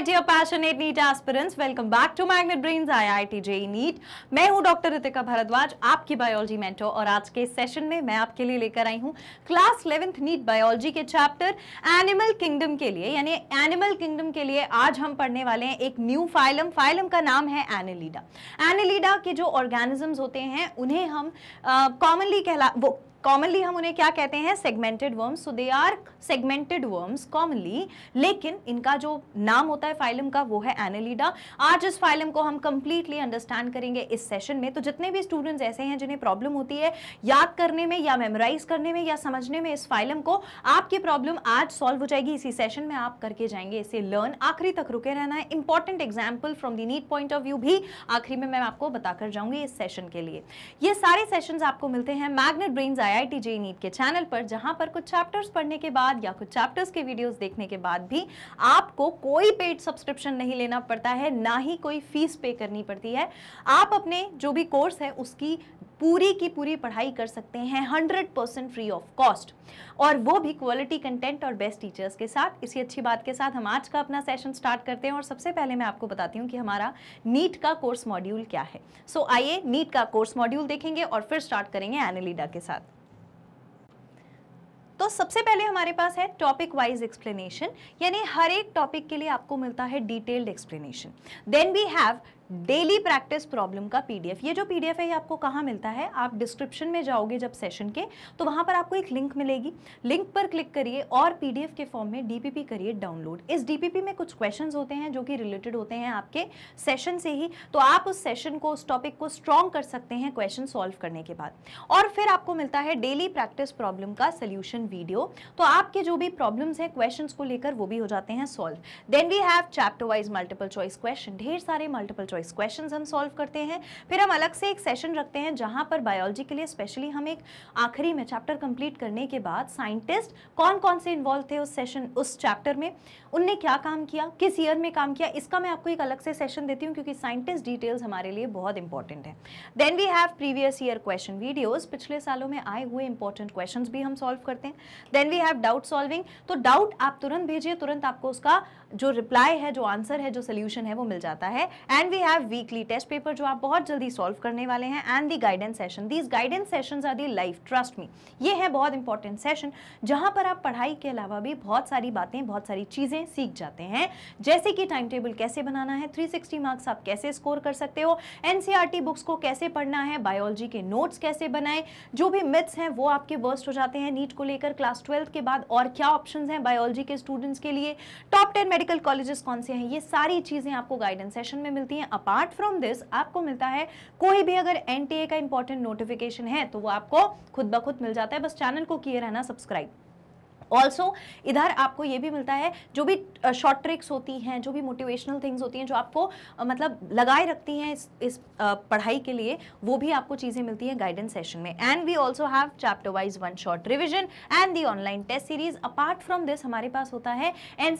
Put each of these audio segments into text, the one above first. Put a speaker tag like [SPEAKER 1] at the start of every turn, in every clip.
[SPEAKER 1] Hi dear passionate NEET aspirants, welcome back to Magnet Brains IIT JEE NEET. मैं हूं doctor Ritika Bhardwaj आपकी biology mentor और आज के सेशन में मैं आपके लिए लेकर आई हूं क्लास 11th नीट बायोलॉजी के चैप्टर एनिमल किंगडम के लिए यानी एनिमल किंगडम के लिए आज हम पढ़ने वाले हैं एक न्यू फाइलम फाइलम का नाम है एनिलीडा एनिलीडा के जो ऑर्गेनिजम्स होते हैं उन्हें हम कॉमनली uh, कहला वो कॉमनली हम उन्हें क्या कहते हैं segmented worms so they are segmented worms commonly लेकिन इनका जो नाम होता है फाइलम का वो है एनालिडा आज इस फाइलम को हम कंप्लीटली अंडरस्टैंड करेंगे इस सेशन में तो जितने भी स्टूडेंट्स ऐसे हैं जिन्हें प्रॉब्लम होती है याद करने में या मेमोराइज करने में या समझने में इस फाइलम को आपकी प्रॉब्लम आज सॉल्व हो जाएगी इसी सेशन में आप करके जाएंगे इसे लर्न आखिरी तक रुके रहना है important example from the NEET point of view भी आखिरी में मैं आपको बताकर जाऊंगी इस सेशन के लिए ये सारे सेशन आपको मिलते हैं Magnet Brains I I T J NEET के चैनल पर जहां पर कुछ चैप्टर्स पढ़ने के बाद या कुछ चैप्टर्स के वीडियोस देखने के बाद भी आपको कोई पेड सब्सक्रिप्शन नहीं लेना पड़ता है ना ही कोई फीस पे करनी पड़ती है आप अपने जो भी कोर्स है उसकी पूरी की पूरी पढ़ाई कर सकते हैं hundred percent free of cost और वो भी क्वालिटी कंटेंट और बेस्ट टीचर्स के साथ इसी अच्छी बात के साथ हम आज का अपना सेशन स्टार्ट करते हैं और सबसे पहले मैं आपको बताती हूँ कि हमारा नीट का कोर्स मॉड्यूल क्या है सो so, आइए नीट का कोर्स मॉड्यूल देखेंगे और फिर स्टार्ट करेंगे एनालिडा के साथ तो सबसे पहले हमारे पास है टॉपिक वाइज एक्सप्लेनेशन यानी हर एक टॉपिक के लिए आपको मिलता है detailed explanation then we have daily practice problem का पीडीएफ ये जो पीडीएफ है ये आपको कहाँ मिलता है आप डिस्क्रिप्शन में जाओगे जब सेशन के तो वहाँ पर आपको एक लिंक मिलेगी लिंक पर क्लिक करिए और पीडीएफ के फॉर्म में डीपीपी करिए डाउनलोड इस डीपीपी में कुछ क्वेश्चंस होते हैं जो कि रिलेटेड होते हैं आपके सेशन से ही तो आप उस सेशन को उस टॉपिक को स्ट्रॉन्ग कर सकते हैं क्वेश्चन सॉल्व करने के बाद और फिर आपको मिलता है डेली प्रैक्टिस प्रॉब्लम का सोल्यूशन वीडियो तो आपके जो भी प्रॉब्लम्स हैं क्वेश्चन को लेकर वो भी हो जाते हैं solve then we have chapter wise multiple choice question ढेर सारे मल्टीपल चॉइस चॉइस क्वेश्चन हम सॉल्व करते हैं फिर हम अलग से एक सेशन रखते हैं जहाँ पर बायोलॉजी के लिए स्पेशली हम एक आखिरी में चैप्टर कंप्लीट करने के बाद साइंटिस्ट कौन कौन से इन्वॉल्व थे उस सेशन उस चैप्टर में उनने क्या काम किया किस ईयर में काम किया इसका मैं आपको एक अलग से सेशन देती हूँ क्योंकि साइंटिस्ट डिटेल्स हमारे लिए बहुत इंपॉर्टेंट है then we have previous year question videos पिछले सालों में आए हुए इंपॉर्टेंट क्वेश्चन भी हम सॉल्व करते हैं then we have doubt solving तो डाउट आप तुरंत भेजिए तुरंत आपको उसका जो रिप्लाई है जो आंसर है जो सोल्यूशन है वो मिल जाता है and we have weekly test paper जो आप बहुत जल्दी सॉल्व करने वाले हैं and the guidance session these guidance session are the life trust me ये है बहुत इंपॉर्टेंट सेशन जहां पर आप पढ़ाई के अलावा भी बहुत सारी बातें बहुत सारी चीज़ें सीख जाते हैं जैसे कि टाइम टेबल कैसे बनाना है 360 मार्क्स आप कैसे स्कोर कर सकते हो टी बुक्स e को कैसे पढ़ना है बायोलॉजी के नोट्स कैसे बनाए जो भी मिथ्स हैं वो आपके वर्स्ट हो जाते हैं नीट को लेकर क्लास ट्वेल्थ के बाद और क्या ऑप्शन है बायोलॉजी के स्टूडेंट्स के लिए टॉप टेन मेडिकल कॉलेजेस कौन से हैं ये सारी चीज़ें आपको गाइडेंस सेशन में मिलती हैं अपार्ट फ्रॉम दिस आपको मिलता है कोई भी अगर एनटीए का इंपॉर्टेंट नोटिफिकेशन है तो वो आपको खुद ब खुद मिल जाता है बस चैनल को किए रहना सब्सक्राइब ऑल्सो इधर आपको ये भी मिलता है जो भी शॉर्ट ट्रिक्स होती हैं जो भी मोटिवेशनल थिंग्स होती हैं जो आपको मतलब लगाए रखती हैं इस, इस पढ़ाई के लिए वो भी आपको चीज़ें मिलती हैं गाइडेंस सेशन में and we also have chapter wise one shot revision and the online test series apart from this हमारे पास होता है एन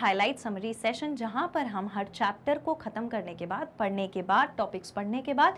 [SPEAKER 1] हाईलाइट समरी सेशन जहाँ पर हम हर चैप्टर को ख़त्म करने के बाद पढ़ने के बाद टॉपिक्स पढ़ने के बाद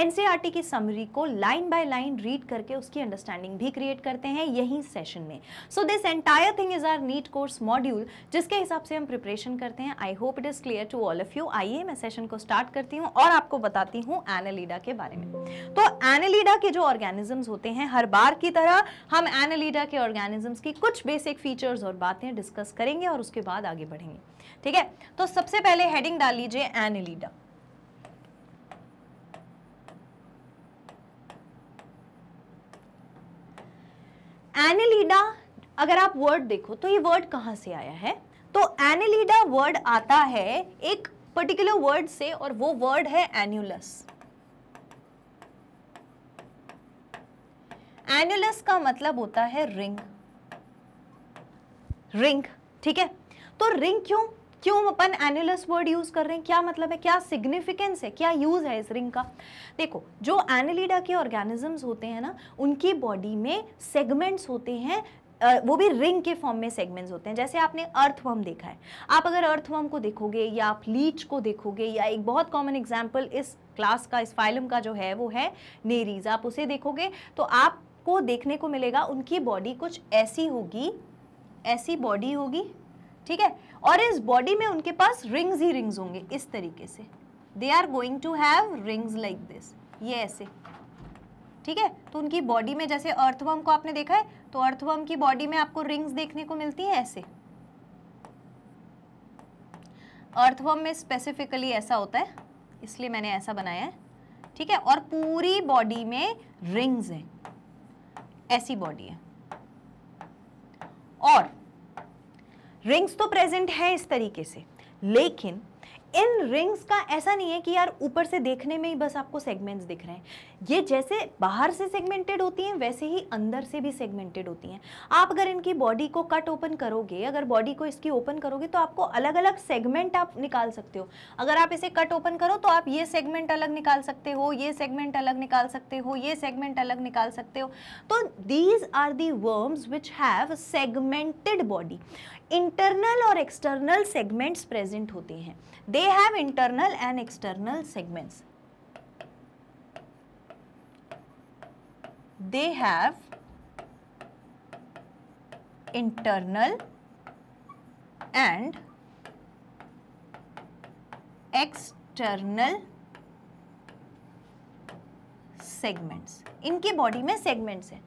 [SPEAKER 1] एनसीईआरटी की समरी को लाइन बाय लाइन रीड करके उसकी अंडरस्टैंडिंग भी क्रिएट करते हैं यही सेशन में so this entire thing is our NEET course module जिसके हिसाब से हम प्रिपरेशन करते हैं I hope it is clear to all of you आइए मैं सेशन को स्टार्ट करती हूँ और आपको बताती हूँ एनालीडा के बारे में तो एनालीडा के जो ऑर्गेनिजम्स होते हैं हर बार की तरह हम एनालीडा के ऑर्गेनिजम्स की कुछ बेसिक फीचर्स और बातें डिस्कस करेंगे और उसके बाद आगे बढ़ेंगे ठीक है तो सबसे पहले हेडिंग डाल लीजिए एनालीडा एनिलीडा अगर आप वर्ड देखो तो ये वर्ड कहाँ से आया है तो एनिलीडा वर्ड आता है एक पर्टिकुलर वर्ड से और वो वर्ड है एन्यूलस एन्यूलस का मतलब होता है रिंग रिंग ठीक है तो रिंग क्यों क्यों हम अपन एनालिस्ट वर्ड यूज कर रहे हैं क्या मतलब है क्या सिग्निफिकेंस है क्या यूज है इस रिंग का देखो जो एनालिडा के ऑर्गेनिजम्स होते हैं ना उनकी बॉडी में सेगमेंट्स होते हैं वो भी रिंग के फॉर्म में सेगमेंट्स होते हैं जैसे आपने अर्थवर्म देखा है आप अगर अर्थवर्म को देखोगे या आप लीच को देखोगे या एक बहुत कॉमन एग्जाम्पल इस क्लास का इस फाइलम का जो है वो है नेरीज आप उसे देखोगे तो आपको देखने को मिलेगा उनकी बॉडी कुछ ऐसी होगी ऐसी बॉडी होगी ठीक है और इस बॉडी में उनके पास रिंग्स ही रिंग्स होंगे इस तरीके से they are going to have rings like this ये ऐसे ठीक है तो उनकी बॉडी में जैसे अर्थवर्म को आपने देखा है तो अर्थवर्म की बॉडी में आपको रिंग्स देखने को मिलती है ऐसे अर्थवर्म में स्पेसिफिकली ऐसा होता है इसलिए मैंने ऐसा बनाया है ठीक है और पूरी बॉडी में रिंग्स है ऐसी बॉडी है और रिंग्स तो प्रेजेंट है इस तरीके से लेकिन इन रिंग्स का ऐसा नहीं है कि यार ऊपर से देखने में ही बस आपको सेगमेंट्स दिख रहे हैं ये जैसे बाहर से सेगमेंटेड होती हैं वैसे ही अंदर से भी सेगमेंटेड होती हैं आप अगर इनकी बॉडी को कट ओपन करोगे अगर बॉडी को इसकी ओपन करोगे तो आपको अलग अलग सेगमेंट आप निकाल सकते हो अगर आप इसे कट ओपन करो तो आप ये सेगमेंट अलग निकाल सकते हो ये सेगमेंट अलग निकाल सकते हो ये सेगमेंट अलग निकाल सकते हो तो these are the worms which have segmented body internal और एक्सटर्नल सेगमेंट्स प्रेजेंट होते हैं they have internal and external segments they have internal and external segments इनकी बॉडी में सेगमेंट्स हैं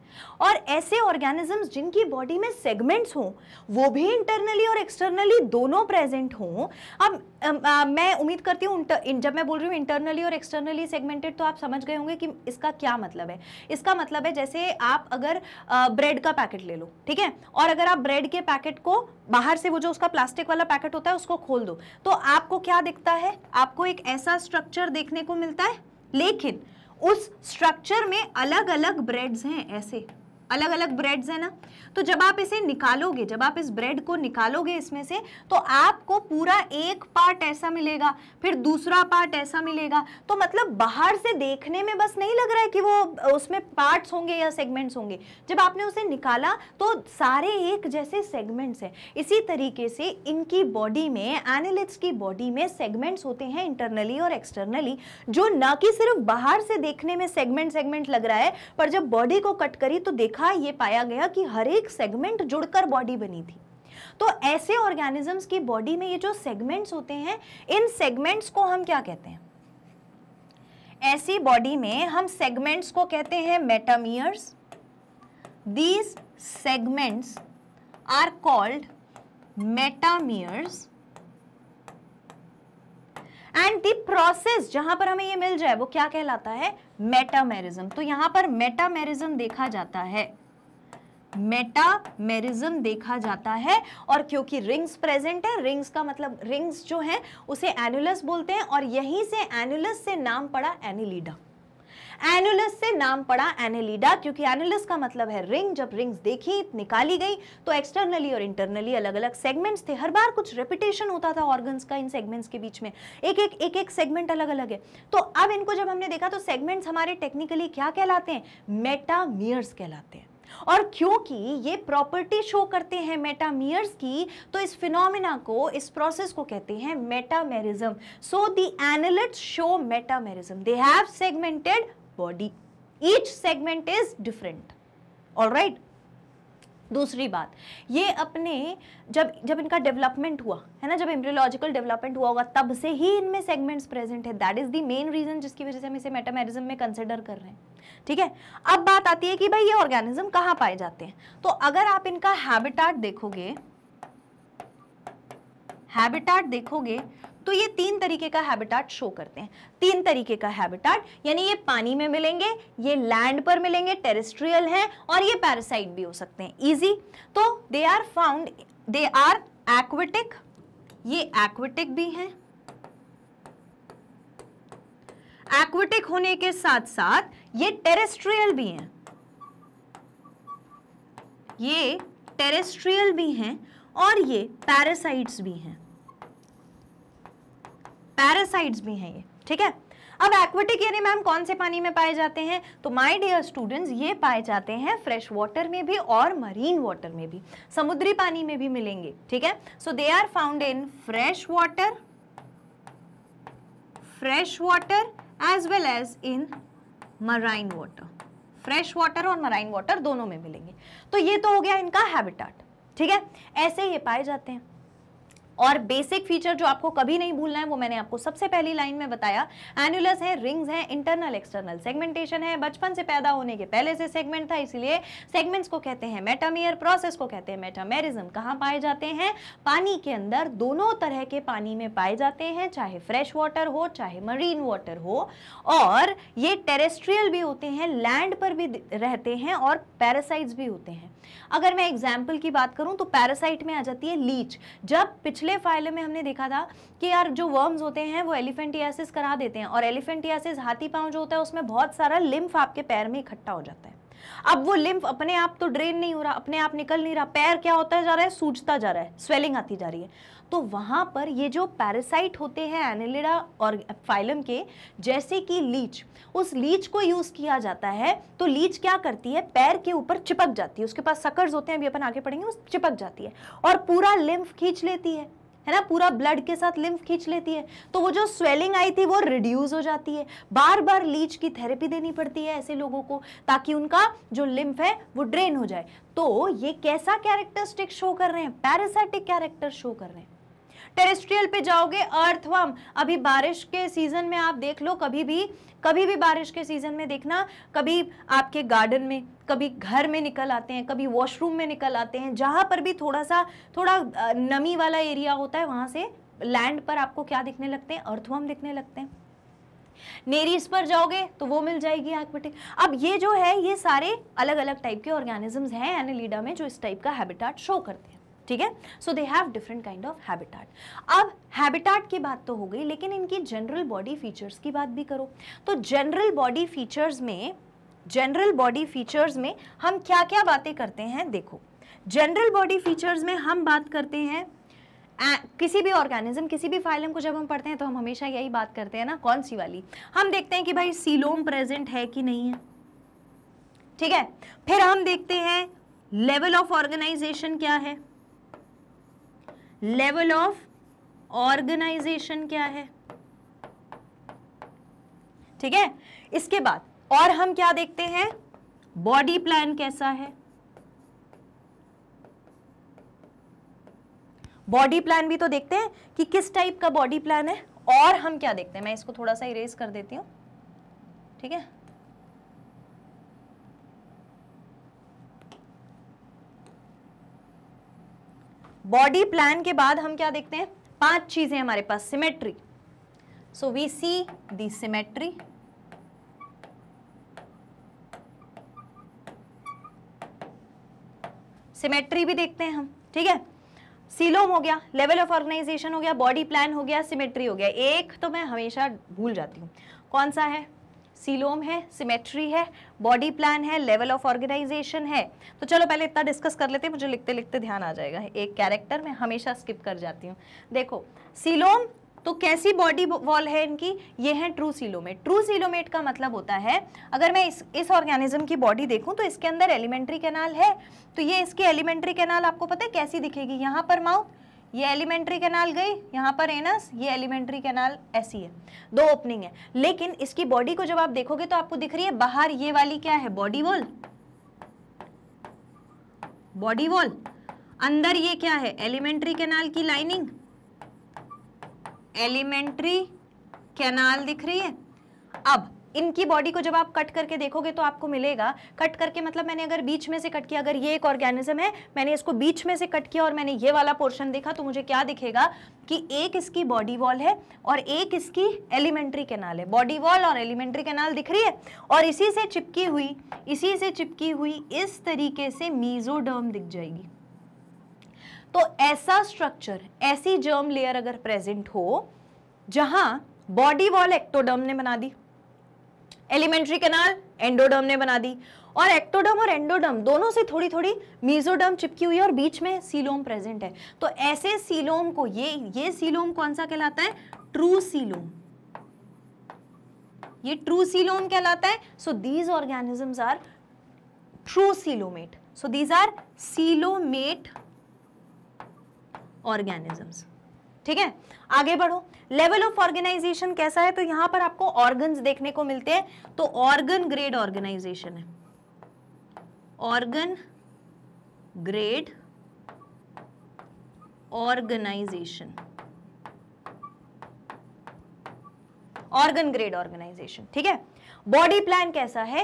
[SPEAKER 1] और ऐसे ऑर्गेनिजम्स जिनकी बॉडी में सेगमेंट्स हों वो भी इंटरनली और एक्सटर्नली दोनों प्रेजेंट हों अब आ, आ, मैं उम्मीद करती हूँ जब मैं बोल रही हूँ इंटरनली और एक्सटर्नली सेगमेंटेड तो आप समझ गए होंगे कि इसका क्या मतलब है इसका मतलब है जैसे आप अगर ब्रेड का पैकेट ले लो ठीक है और अगर आप ब्रेड के पैकेट को बाहर से वो जो उसका प्लास्टिक वाला पैकेट होता है उसको खोल दो तो आपको क्या दिखता है आपको एक ऐसा स्ट्रक्चर देखने को मिलता है लेकिन उस स्ट्रक्चर में अलग अलग ब्रेड्स हैं ऐसे अलग अलग ब्रेड्स है ना तो जब आप इसे निकालोगे जब आप इस ब्रेड को निकालोगे इसमें से तो आपको पूरा एक पार्ट ऐसा मिलेगा फिर दूसरा पार्ट ऐसा मिलेगा तो मतलब बाहर से देखने में बस नहीं लग रहा है कि वो उसमें पार्ट्स होंगे या सेगमेंट्स होंगे जब आपने उसे निकाला तो सारे एक जैसे सेगमेंट्स हैं इसी तरीके से इनकी बॉडी में एनिलिट्स की बॉडी में सेगमेंट्स होते हैं इंटरनली और एक्सटर्नली जो ना कि सिर्फ बाहर से देखने में सेगमेंट सेगमेंट लग रहा है पर जब बॉडी को कट करी तो देखा देखा ये पाया गया कि हर एक सेगमेंट जुड़कर बॉडी बनी थी तो ऐसे ऑर्गेनिजम्स की बॉडी में ये जो सेगमेंट्स होते हैं इन सेगमेंट्स को हम क्या कहते हैं ऐसी बॉडी में हम सेगमेंट्स को कहते हैं metameres these segments are called metameres and the process जहां पर हमें ये मिल जाए वो क्या कहलाता है मेटामेरिज्म तो यहां पर मेटामेरिज्म देखा जाता है मेटामेरिज्म देखा जाता है और क्योंकि रिंग्स प्रेजेंट है रिंग्स का मतलब रिंग्स जो है उसे एनुलस बोलते हैं और यहीं से एनुलस से नाम पड़ा एनिलीडा एनुलस से नाम पड़ा एनेलिडा क्योंकि एनुलस का मतलब है रिंग जब रिंग्स देखी निकाली गई तो एक्सटर्नली और इंटरनली अलग अलग सेगमेंट्स थे हर बार कुछ रेपिटेशन होता था ऑर्गन्स का इन सेगमेंट्स के बीच में एक एक एक एक सेगमेंट अलग अलग है तो अब इनको जब हमने देखा तो सेगमेंट्स हमारे टेक्निकली क्या कहलाते हैं मेटामियर्स कहलाते हैं और क्योंकि ये प्रॉपर्टी शो करते हैं मेटामियर्स की तो इस फिनोमिना को इस प्रोसेस को कहते हैं metamerism so the annelids show metamerism they have segmented body. Each segment is different. All right. दूसरी बात ये अपने जब जब इनका डेवलपमेंट हुआ है ना जब एम्ब्रियोलॉजिकल डेवलपमेंट हुआ होगा तब से ही इनमें सेगमेंट्स प्रेजेंट है that is the main reason जिसकी वजह से हम इसे मेटामेरिज्म में कंसिडर कर रहे हैं ठीक है अब बात आती है कि भाई ये ऑर्गेनिज्म कहाँ पाए जाते हैं तो अगर आप इनका हैबिटाट देखोगे हैबिटाट देखोगे तो ये तीन तरीके का हैबिटाट शो करते हैं तीन तरीके का हैबिटाट यानी ये पानी में मिलेंगे ये लैंड पर मिलेंगे टेरेस्ट्रियल हैं और ये पैरासाइट भी हो सकते हैं ईजी तो they are found they are aquatic ये एक्वेटिक भी हैं एक्वेटिक होने के साथ साथ ये टेरेस्ट्रियल भी हैं ये टेरेस्ट्रियल भी हैं और ये पैरासाइट्स भी हैं पैरासाइट्स भी हैं ये ठीक है अब एक्वेटिक यानी मैम कौन से पानी में पाए जाते हैं तो माय डियर स्टूडेंट्स ये पाए जाते हैं फ्रेश वाटर में भी और मरीन वाटर में भी समुद्री पानी में भी मिलेंगे ठीक है so they are found in fresh water fresh water as well as in marine water fresh water और मराइन वाटर दोनों में मिलेंगे तो ये तो हो गया इनका हैबिटाट ठीक है ऐसे ये पाए जाते हैं और बेसिक फीचर जो आपको कभी नहीं भूलना है वो मैंने आपको सबसे पहली लाइन में बताया एनुलस है रिंग्स हैं इंटरनल एक्सटर्नल सेगमेंटेशन है बचपन से पैदा होने के पहले से सेगमेंट था इसलिए सेगमेंट्स को कहते हैं मेटामियर प्रोसेस को कहते हैं मेटामेरिज्म कहाँ पाए जाते हैं पानी के अंदर दोनों तरह के पानी में पाए जाते हैं चाहे फ्रेश वाटर हो चाहे मरीन वाटर हो और ये टेरेस्ट्रियल भी होते हैं लैंड पर भी रहते हैं और पैरासाइट्स भी होते हैं अगर मैं एग्जाम्पल की बात करूँ तो पैरासाइट में आ जाती है लीच जब पिछले फाइल में हमने देखा था कि यार जो वर्म्स होते हैं वो एलिफेंटियासिस करा देते हैं और एलिफेंटियासिस हाथी पाँव जो होता है उसमें बहुत सारा लिम्फ आपके पैर में इकट्ठा हो जाता है अब वो लिम्फ अपने आप तो ड्रेन नहीं हो रहा अपने आप निकल नहीं रहा पैर क्या होता जा रहा है सूझता जा रहा है स्वेलिंग आती जा रही है तो वहाँ पर ये जो पैरासाइट होते हैं एनिलिडा और फाइलम के जैसे कि लीच उस लीच को यूज़ किया जाता है तो लीच क्या करती है पैर के ऊपर चिपक जाती है उसके पास सकर्स होते हैं अभी अपन आगे पढ़ेंगे वो चिपक जाती है और पूरा लिम्फ खींच लेती है है ना पूरा ब्लड के साथ लिम्फ खींच लेती है तो वो जो स्वेलिंग आई थी वो रिड्यूस हो जाती है बार बार लीच की थेरेपी देनी पड़ती है ऐसे लोगों को ताकि उनका जो लिम्फ है वो ड्रेन हो जाए तो ये कैसा कैरेक्टरिस्टिक शो कर रहे हैं पैरासाइटिक कैरेक्टर शो कर रहे हैं टेरेस्ट्रियल पे जाओगे अर्थवम अभी बारिश के सीजन में आप देख लो कभी भी कभी भी बारिश के सीजन में देखना कभी आपके गार्डन में कभी घर में निकल आते हैं कभी वॉशरूम में निकल आते हैं जहां पर भी थोड़ा सा थोड़ा नमी वाला एरिया होता है वहां से लैंड पर आपको क्या दिखने लगते हैं अर्थवम दिखने लगते हैं नेरीज पर जाओगे तो वो मिल जाएगी एक्वेटिक अब ये जो है ये सारे अलग अलग टाइप के ऑर्गेनिजम्स हैं एनिलीडा में जो इस टाइप का हैबिटाट शो करते हैं ठीक है so they have different kind of habitat अब हैबिटाट की बात तो हो गई लेकिन इनकी जनरल बॉडी फीचर्स की बात भी करो तो जनरल बॉडी फीचर्स में जनरल बॉडी फीचर्स में हम क्या क्या बातें करते हैं देखो जनरल बॉडी फीचर्स में हम बात करते हैं आ, किसी भी ऑर्गेनिज्म किसी भी फाइलम को जब हम पढ़ते हैं तो हम हमेशा यही बात करते हैं ना कौन सी वाली हम देखते हैं कि भाई सीलोम प्रेजेंट है कि नहीं है ठीक है फिर हम देखते हैं लेवल ऑफ ऑर्गेनाइजेशन क्या है लेवल ऑफ ऑर्गेनाइजेशन क्या है ठीक है इसके बाद और हम क्या देखते हैं बॉडी प्लान कैसा है बॉडी प्लान भी तो देखते हैं कि किस टाइप का बॉडी प्लान है और हम क्या देखते हैं मैं इसको थोड़ा सा इरेज कर देती हूं ठीक है बॉडी प्लान के बाद हम क्या देखते हैं पांच चीजें हमारे पास symmetry so we see the symmetry symmetry भी देखते हैं हम ठीक है सीलोम हो गया लेवल ऑफ ऑर्गेनाइजेशन हो गया बॉडी प्लान हो गया सिमेट्री हो गया एक तो मैं हमेशा भूल जाती हूँ कौन सा है सीलोम है सिमेट्री है बॉडी प्लान है लेवल ऑफ ऑर्गेनाइजेशन है तो चलो पहले इतना डिस्कस कर लेते हैं मुझे लिखते लिखते ध्यान आ जाएगा एक कैरेक्टर मैं हमेशा स्किप कर जाती हूँ देखो सीलोम तो कैसी बॉडी वॉल है इनकी ये है ट्रू सीलोमेट ट्रू सीलोमेट का मतलब होता है अगर मैं इस इस ऑर्गेनिज्म की बॉडी देखूं तो इसके अंदर एलिमेंट्री कैनाल है तो ये इसकी एलिमेंट्री कैनाल आपको पता है कैसी दिखेगी यहाँ पर माउथ ये एलिमेंट्री कैनाल गई यहाँ पर एनस ये एलिमेंट्री कैनाल ऐसी है दो ओपनिंग है लेकिन इसकी बॉडी को जब आप देखोगे तो आपको दिख रही है बाहर ये वाली क्या है बॉडी वॉल बॉडी वॉल अंदर ये क्या है एलिमेंट्री कैनाल की लाइनिंग एलिमेंट्री कैनाल दिख रही है अब इनकी बॉडी को जब आप कट करके देखोगे तो आपको मिलेगा कट करके मतलब मैंने अगर बीच में से कट किया अगर ये एक ऑर्गेनिज्म है मैंने इसको बीच में से कट किया और मैंने ये वाला पोर्शन देखा तो मुझे क्या दिखेगा कि एक इसकी बॉडी वॉल है और एक इसकी एलिमेंट्री कैनाल है बॉडी वॉल और एलिमेंट्री कैनाल दिख रही है और इसी से चिपकी हुई इसी से चिपकी हुई इस तरीके से मीजोडर्म दिख जाएगी तो ऐसा स्ट्रक्चर ऐसी जर्म लेयर अगर प्रेजेंट हो जहां बॉडी वॉल एक्टोडर्म ने बना दी एलिमेंट्री कैनाल एंडोडर्म ने बना दी और एक्टोडर्म और एंडोडर्म दोनों से थोड़ी थोड़ी मीजोडर्म चिपकी हुई है और बीच में सीलोम प्रेजेंट है तो ऐसे सीलोम को ये ये सीलोम कौन सा कहलाता है ट्रू सीलोम ये ट्रू सीलोम कहलाता है so these organisms are true coelomate so these are coelomate organisms ठीक है आगे बढ़ो लेवल ऑफ ऑर्गेनाइजेशन कैसा है तो यहां पर आपको ऑर्गन देखने को मिलते हैं तो ऑर्गन ग्रेड ऑर्गेनाइजेशन है organ grade organization organ grade organization ठीक है बॉडी प्लान कैसा है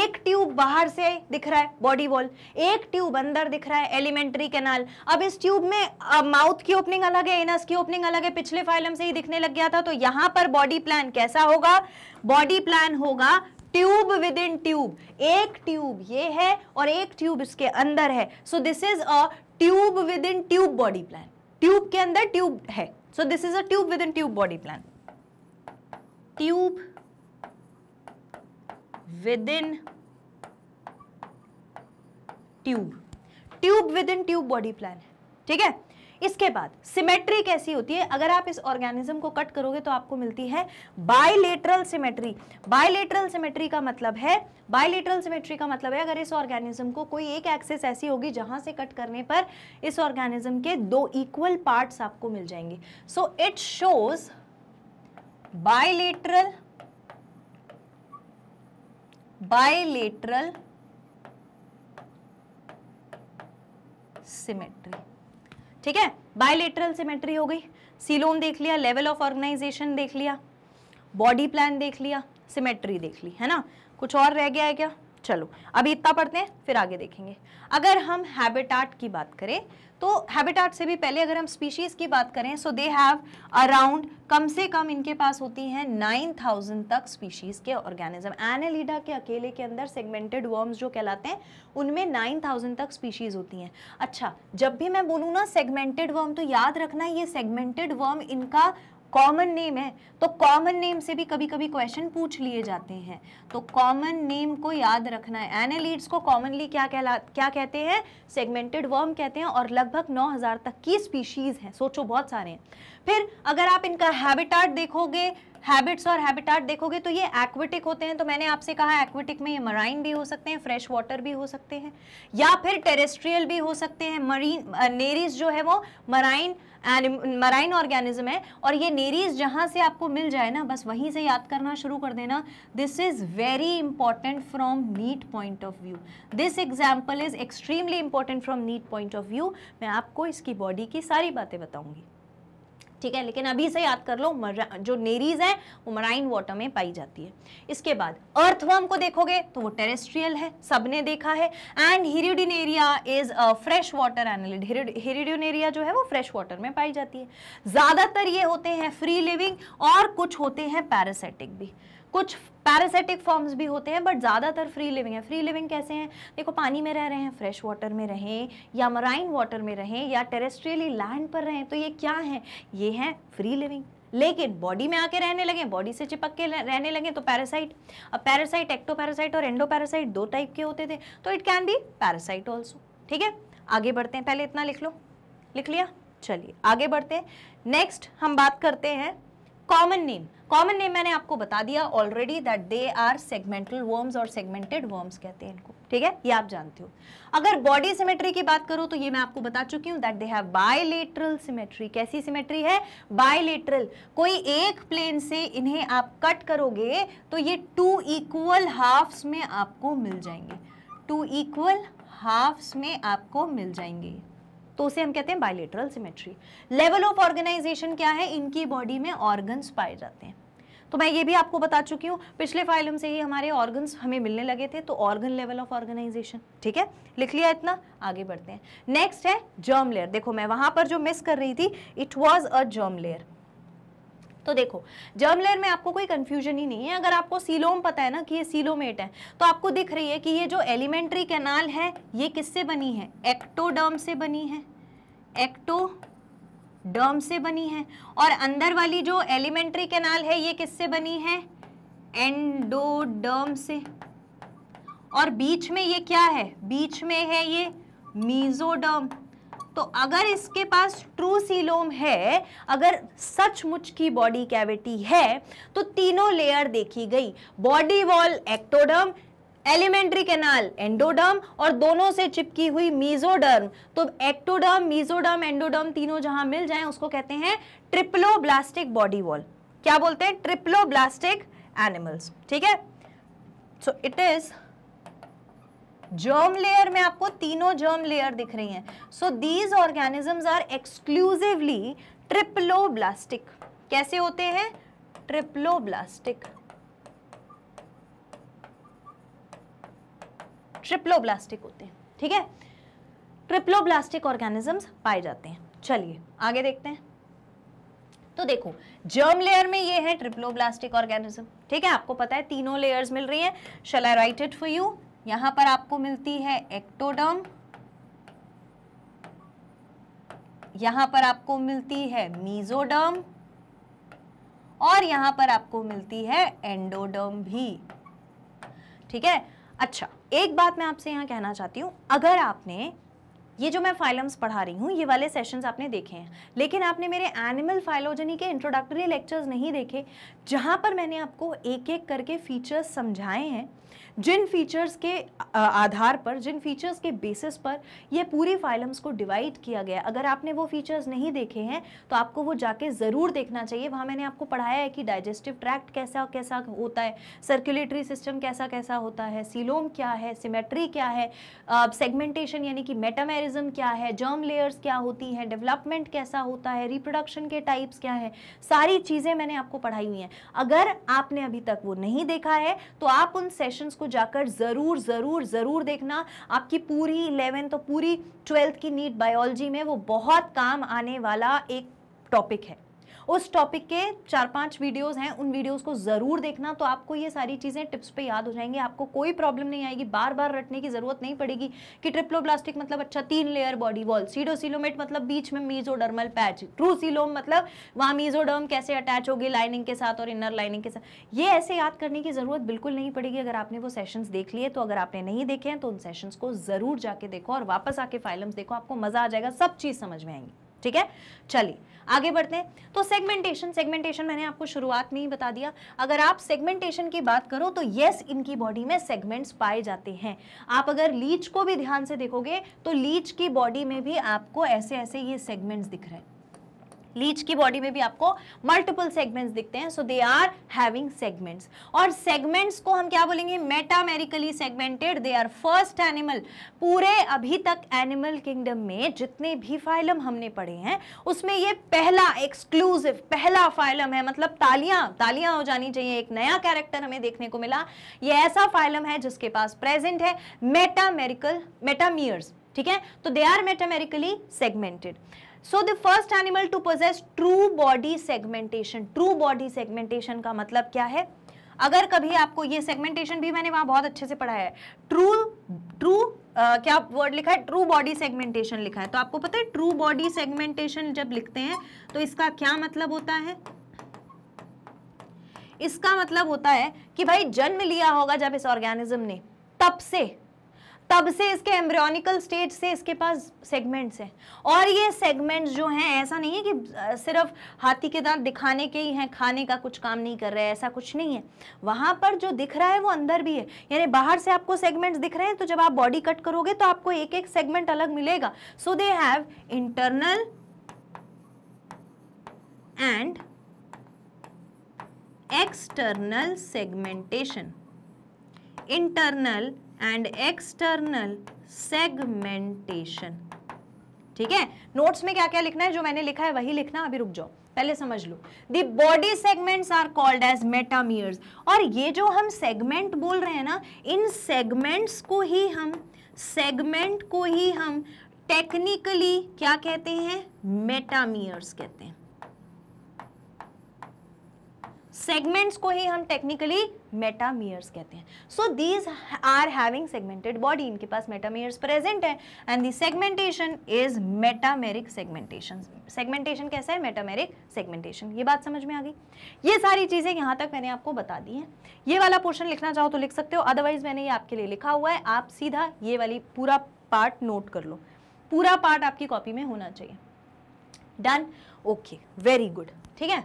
[SPEAKER 1] एक ट्यूब बाहर से दिख रहा है बॉडी वॉल एक ट्यूब अंदर दिख रहा है एलिमेंट्री कैनाल अब इस ट्यूब में माउथ की ओपनिंग अलग है इनस की ओपनिंग अलग है पिछले फाइलम से ही दिखने लग गया था तो यहां पर बॉडी प्लान कैसा होगा बॉडी प्लान होगा ट्यूब विद इन ट्यूब एक ट्यूब ये है और एक ट्यूब इसके अंदर है so this is a tube within tube body plan tube के अंदर ट्यूब है so this is a tube within tube body plan tube within tube tube within tube body plan है ठीक है इसके बाद symmetry कैसी होती है अगर आप इस ऑर्गेनिज्म को कट करोगे तो आपको मिलती है बायलेटरल सिमेट्री बायलेटरल सिमेट्री का मतलब है बायलेटरल सिमेट्री का मतलब है अगर इस ऑर्गेनिज्म को कोई एक एक्सेस ऐसी होगी जहां से कट करने पर इस ऑर्गेनिज्म के दो इक्वल पार्ट्स आपको मिल जाएंगे so it shows bilateral bilateral symmetry ठीक है बायलेटरल सिमेट्री हो गई सीलोन देख लिया लेवल ऑफ ऑर्गेनाइजेशन देख लिया बॉडी प्लान देख लिया सिमेट्री देख ली है ना कुछ और रह गया है क्या चलो अभी इतना पढ़ते हैं फिर आगे देखेंगे अगर हम हैबिटाट की बात करें तो हैबिटाट से भी पहले अगर हम स्पीशीज़ की बात करें सो दे हैव अराउंड कम से कम इनके पास होती हैं 9000 तक स्पीशीज़ के ऑर्गेनिज्म एनेलिडा के अकेले के अंदर सेगमेंटेड वर्म्स जो कहलाते हैं उनमें 9000 तक स्पीशीज़ होती हैं अच्छा जब भी मैं बोलूँ ना सेगमेंटेड वर्म तो याद रखना ये सेगमेंटेड वर्म इनका कॉमन नेम है तो कॉमन नेम से भी कभी कभी क्वेश्चन पूछ लिए जाते हैं तो कॉमन नेम को याद रखना है एनालीड्स को कॉमनली क्या कहला क्या कहते हैं सेगमेंटेड वर्म कहते हैं और लगभग 9000 तक की स्पीशीज़ हैं सोचो बहुत सारे हैं फिर अगर आप इनका हैबिटाट देखोगे हैबिट्स और हैबिटाट देखोगे तो ये एक्वेटिक होते हैं तो मैंने आपसे कहा एक्वेटिक में ये मराइन भी हो सकते हैं फ्रेश वाटर भी हो सकते हैं या फिर टेरेस्ट्रियल भी हो सकते हैं मरीन नेरिस जो है वो मराइन मराइन ऑर्गेनिज्म है और ये नेरीज जहाँ से आपको मिल जाए ना बस वहीं से याद करना शुरू कर देना this is very important from NEET point of view this example is extremely important from NEET point of view मैं आपको इसकी बॉडी की सारी बातें बताऊंगी ठीक है लेकिन अभी से याद कर लो जो नेरीज है वो मराइन वाटर में पाई जाती है इसके बाद अर्थवर्म को देखोगे तो वो टेरेस्ट्रियल है सबने देखा है and Hirudinaria is fresh water annelid Hirudinaria जो है वो फ्रेश वाटर में पाई जाती है ज़्यादातर ये होते हैं फ्री लिविंग और कुछ होते हैं पैरासेटिक भी कुछ पैरासिटिक फॉर्म्स भी होते हैं बट ज़्यादातर फ्री लिविंग है फ्री लिविंग कैसे हैं देखो पानी में रह रहे हैं फ्रेश वाटर में रहें या मराइन वाटर में रहें या टेरेस्ट्रियली लैंड पर रहें तो ये क्या है ये हैं फ्री लिविंग लेकिन बॉडी में आके रहने लगे बॉडी से चिपक के रहने लगे तो पैरासाइट अब पैरासाइट एक्टो पैरासाइट और एंडो पैरासाइट दो टाइप के होते थे तो it can be parasite also ठीक है आगे बढ़ते हैं पहले इतना लिख लो लिख लिया चलिए आगे बढ़ते हैं नेक्स्ट हम बात करते हैं कॉमन नेम कॉमन नेम मैंने आपको बता दिया already that they are segmental worms और सेगमेंटेड वर्म्स कहते हैं इनको ठीक है ये आप जानते हो अगर बॉडी सिमेट्री की बात करो तो ये मैं आपको बता चुकी हूँ that they have bilateral symmetry कैसी सिमेट्री है बायलेटरल कोई एक प्लेन से इन्हें आप कट करोगे तो ये टू इक्वल हाफ्स में आपको मिल जाएंगे टू इक्वल हाफ्स में आपको मिल जाएंगे तो उसे हम कहते हैं bilateral symmetry level of organization क्या है इनकी बॉडी में ऑर्गन्स पाए जाते हैं तो मैं ये भी आपको बता चुकी हूँ पिछले फाइलम से ही हमारे ऑर्गन्स हमें मिलने लगे थे तो ऑर्गन लेवल ऑफ ऑर्गेनाइजेशन ठीक है लिख लिया इतना आगे बढ़ते हैं नेक्स्ट है जर्म लेयर देखो मैं वहां पर जो मिस कर रही थी it was a germ layer तो देखो जर्म लेयर में आपको कोई कंफ्यूजन ही नहीं है अगर आपको सीलोम पता है ना कि ये सीलोमेट है तो आपको दिख रही है कि ये जो एलिमेंट्री कैनाल है ये किससे बनी है एक्टोडर्म से बनी है एक्टो डर्म से बनी है और अंदर वाली जो एलिमेंट्री कैनाल है ये किससे बनी है एंडोडर्म से और बीच में ये क्या है बीच में है ये मीजोडर्म तो अगर इसके पास ट्रू सीलोम है अगर सचमुच की बॉडी कैविटी है तो तीनों लेयर देखी गई body wall ectoderm alimentary canal endoderm और दोनों से चिपकी हुई मीजोडर्म तो एक्टोडर्म मीजोडर्म एंडोडर्म तीनों जहां मिल जाए उसको कहते हैं ट्रिपलो ब्लास्टिक बॉडी वॉल क्या बोलते हैं ट्रिपलो ब्लास्टिक एनिमल्स ठीक है so it is germ layer में आपको तीनों जर्म लेयर दिख रही हैं so these organisms are exclusively triploblastic कैसे होते हैं ट्रिप्लोब्लास्टिक ट्रिप्लोब्लास्टिक होते हैं ठीक है ट्रिप्लोब्लास्टिक ऑर्गेनिजम्स पाए जाते हैं चलिए आगे देखते हैं तो देखो जर्म लेयर में ये है ट्रिप्लोब्लास्टिक ऑर्गेनिज्म ठीक है आपको पता है तीनों लेयर्स मिल रही हैं shall I write it for you यहाँ पर आपको मिलती है एक्टोडर्म यहाँ पर आपको मिलती है मीजोडर्म और यहां पर आपको मिलती है एंडोडर्म भी ठीक है अच्छा एक बात मैं आपसे यहाँ कहना चाहती हूँ अगर आपने ये जो मैं फाइलम्स पढ़ा रही हूँ ये वाले सेशंस आपने देखे हैं लेकिन आपने मेरे एनिमल फाइलोजनी के इंट्रोडक्टरी लेक्चर्स नहीं देखे जहाँ पर मैंने आपको एक एक करके फीचर्स समझाए हैं जिन फीचर्स के आधार पर जिन फीचर्स के बेसिस पर यह पूरी फाइलम्स को डिवाइड किया गया अगर आपने वो फीचर्स नहीं देखे हैं तो आपको वो जाके ज़रूर देखना चाहिए वहाँ मैंने आपको पढ़ाया है कि डाइजेस्टिव ट्रैक्ट कैसा कैसा होता है सर्कुलेटरी सिस्टम कैसा कैसा होता है सीलोम क्या है सिमेट्री क्या है सेगमेंटेशन यानी कि मेटामेरिज्म क्या है जर्म लेयर्स क्या होती हैं डेवलपमेंट कैसा होता है रिप्रोडक्शन के टाइप्स क्या है सारी चीज़ें मैंने आपको पढ़ाई हुई हैं अगर आपने अभी तक वो नहीं देखा है तो आप उन सेशन क्वेश्चंस को जाकर ज़रूर ज़रूर ज़रूर देखना आपकी पूरी इलेवेंथ तो पूरी ट्वेल्थ की नीट बायोलॉजी में वो बहुत काम आने वाला एक टॉपिक है उस टॉपिक के चार पांच वीडियोस हैं उन वीडियोस को ज़रूर देखना तो आपको ये सारी चीज़ें टिप्स पे याद हो जाएंगी आपको कोई प्रॉब्लम नहीं आएगी बार बार रटने की ज़रूरत नहीं पड़ेगी कि ट्रिप्लोब्लास्टिक मतलब अच्छा तीन लेयर बॉडी वॉल सीडोसिलोमेट मतलब बीच में मीजोडर्मल पैच ट्रू सिलोम मतलब वहाँ मीजोडर्म कैसे अटैच होगी लाइनिंग के साथ और इनर लाइनिंग के साथ ये ऐसे याद करने की ज़रूरत बिल्कुल नहीं पड़ेगी अगर आपने वो सेशंस देख लिए तो अगर आपने नहीं देखे हैं तो उन सेशंस को ज़रूर जाके देखो और वापस आके फाइलम्स देखो आपको मज़ा आ जाएगा सब चीज़ समझ में आएंगी ठीक है चलिए आगे बढ़ते हैं तो सेगमेंटेशन सेगमेंटेशन मैंने आपको शुरुआत में ही बता दिया अगर आप सेगमेंटेशन की बात करो तो यस इनकी बॉडी में सेगमेंट्स पाए जाते हैं आप अगर लीच को भी ध्यान से देखोगे तो लीच की बॉडी में भी आपको ऐसे ऐसे ये सेगमेंट्स दिख रहे हैं लीच की बॉडी में भी आपको मल्टीपल सेगमेंट्स दिखते हैं so they are having segments और सेगमेंट्स को हम क्या बोलेंगे metamerically segmented they are first animal पूरे अभी तक एनिमल किंगडम में जितने भी फाइलम हमने पढ़े हैं उसमें ये पहला एक्सक्लूसिव पहला फाइलम है मतलब तालियां तालियां हो जानी चाहिए एक नया कैरेक्टर हमें देखने को मिला ये ऐसा फाइलम है जिसके पास प्रेजेंट है मेटामेरिकल मेटामियर्स ठीक है तो they are metamerically segmented so the first animal to possess true body segmentation true body segmentation का मतलब क्या है अगर कभी आपको ये सेगमेंटेशन भी मैंने वहां बहुत अच्छे से पढ़ाया है ट्रू ट्रू Uh, क्या वर्ड लिखा है ट्रू बॉडी सेगमेंटेशन लिखा है तो आपको पता है ट्रू बॉडी सेगमेंटेशन जब लिखते हैं तो इसका क्या मतलब होता है इसका मतलब होता है कि भाई जन्म लिया होगा जब इस ऑर्गेनिज्म ने तब से तब से इसके एम्ब्रियोनिकल स्टेज से इसके पास सेगमेंट्स हैं और ये सेगमेंट्स जो हैं ऐसा नहीं है कि सिर्फ हाथी के दांत दिखाने के ही हैं खाने का कुछ काम नहीं कर रहे हैं ऐसा कुछ नहीं है वहाँ पर जो दिख रहा है वो अंदर भी है यानी बाहर से आपको सेगमेंट्स दिख रहे हैं तो जब आप बॉडी कट करोगे तो आपको एक एक सेगमेंट अलग मिलेगा so they have internal and external segmentation internal and external segmentation ठीक है नोट्स में क्या क्या लिखना है जो मैंने लिखा है वही लिखना अभी रुक जाओ पहले समझ लो the body segments are called as metameres और ये जो हम सेगमेंट बोल रहे हैं ना इन सेगमेंट्स को ही हम सेगमेंट को ही हम टेक्निकली क्या कहते हैं मेटामियर्स कहते हैं सेगमेंट्स को ही हम टेक्निकली मेटामियर्स कहते हैं so these are having segmented body इनके पास मेटामियर्स प्रेजेंट है and the segmentation is metameric segmentation segmentation कैसा है मेटामेरिक सेगमेंटेशन ये बात समझ में आ गई ये सारी चीज़ें यहाँ तक मैंने आपको बता दी हैं ये वाला पोर्शन लिखना चाहो तो लिख सकते हो अदरवाइज मैंने ये आपके लिए लिखा हुआ है आप सीधा ये वाली पूरा पार्ट नोट कर लो पूरा पार्ट आपकी कॉपी में होना चाहिए डन ओके वेरी गुड ठीक है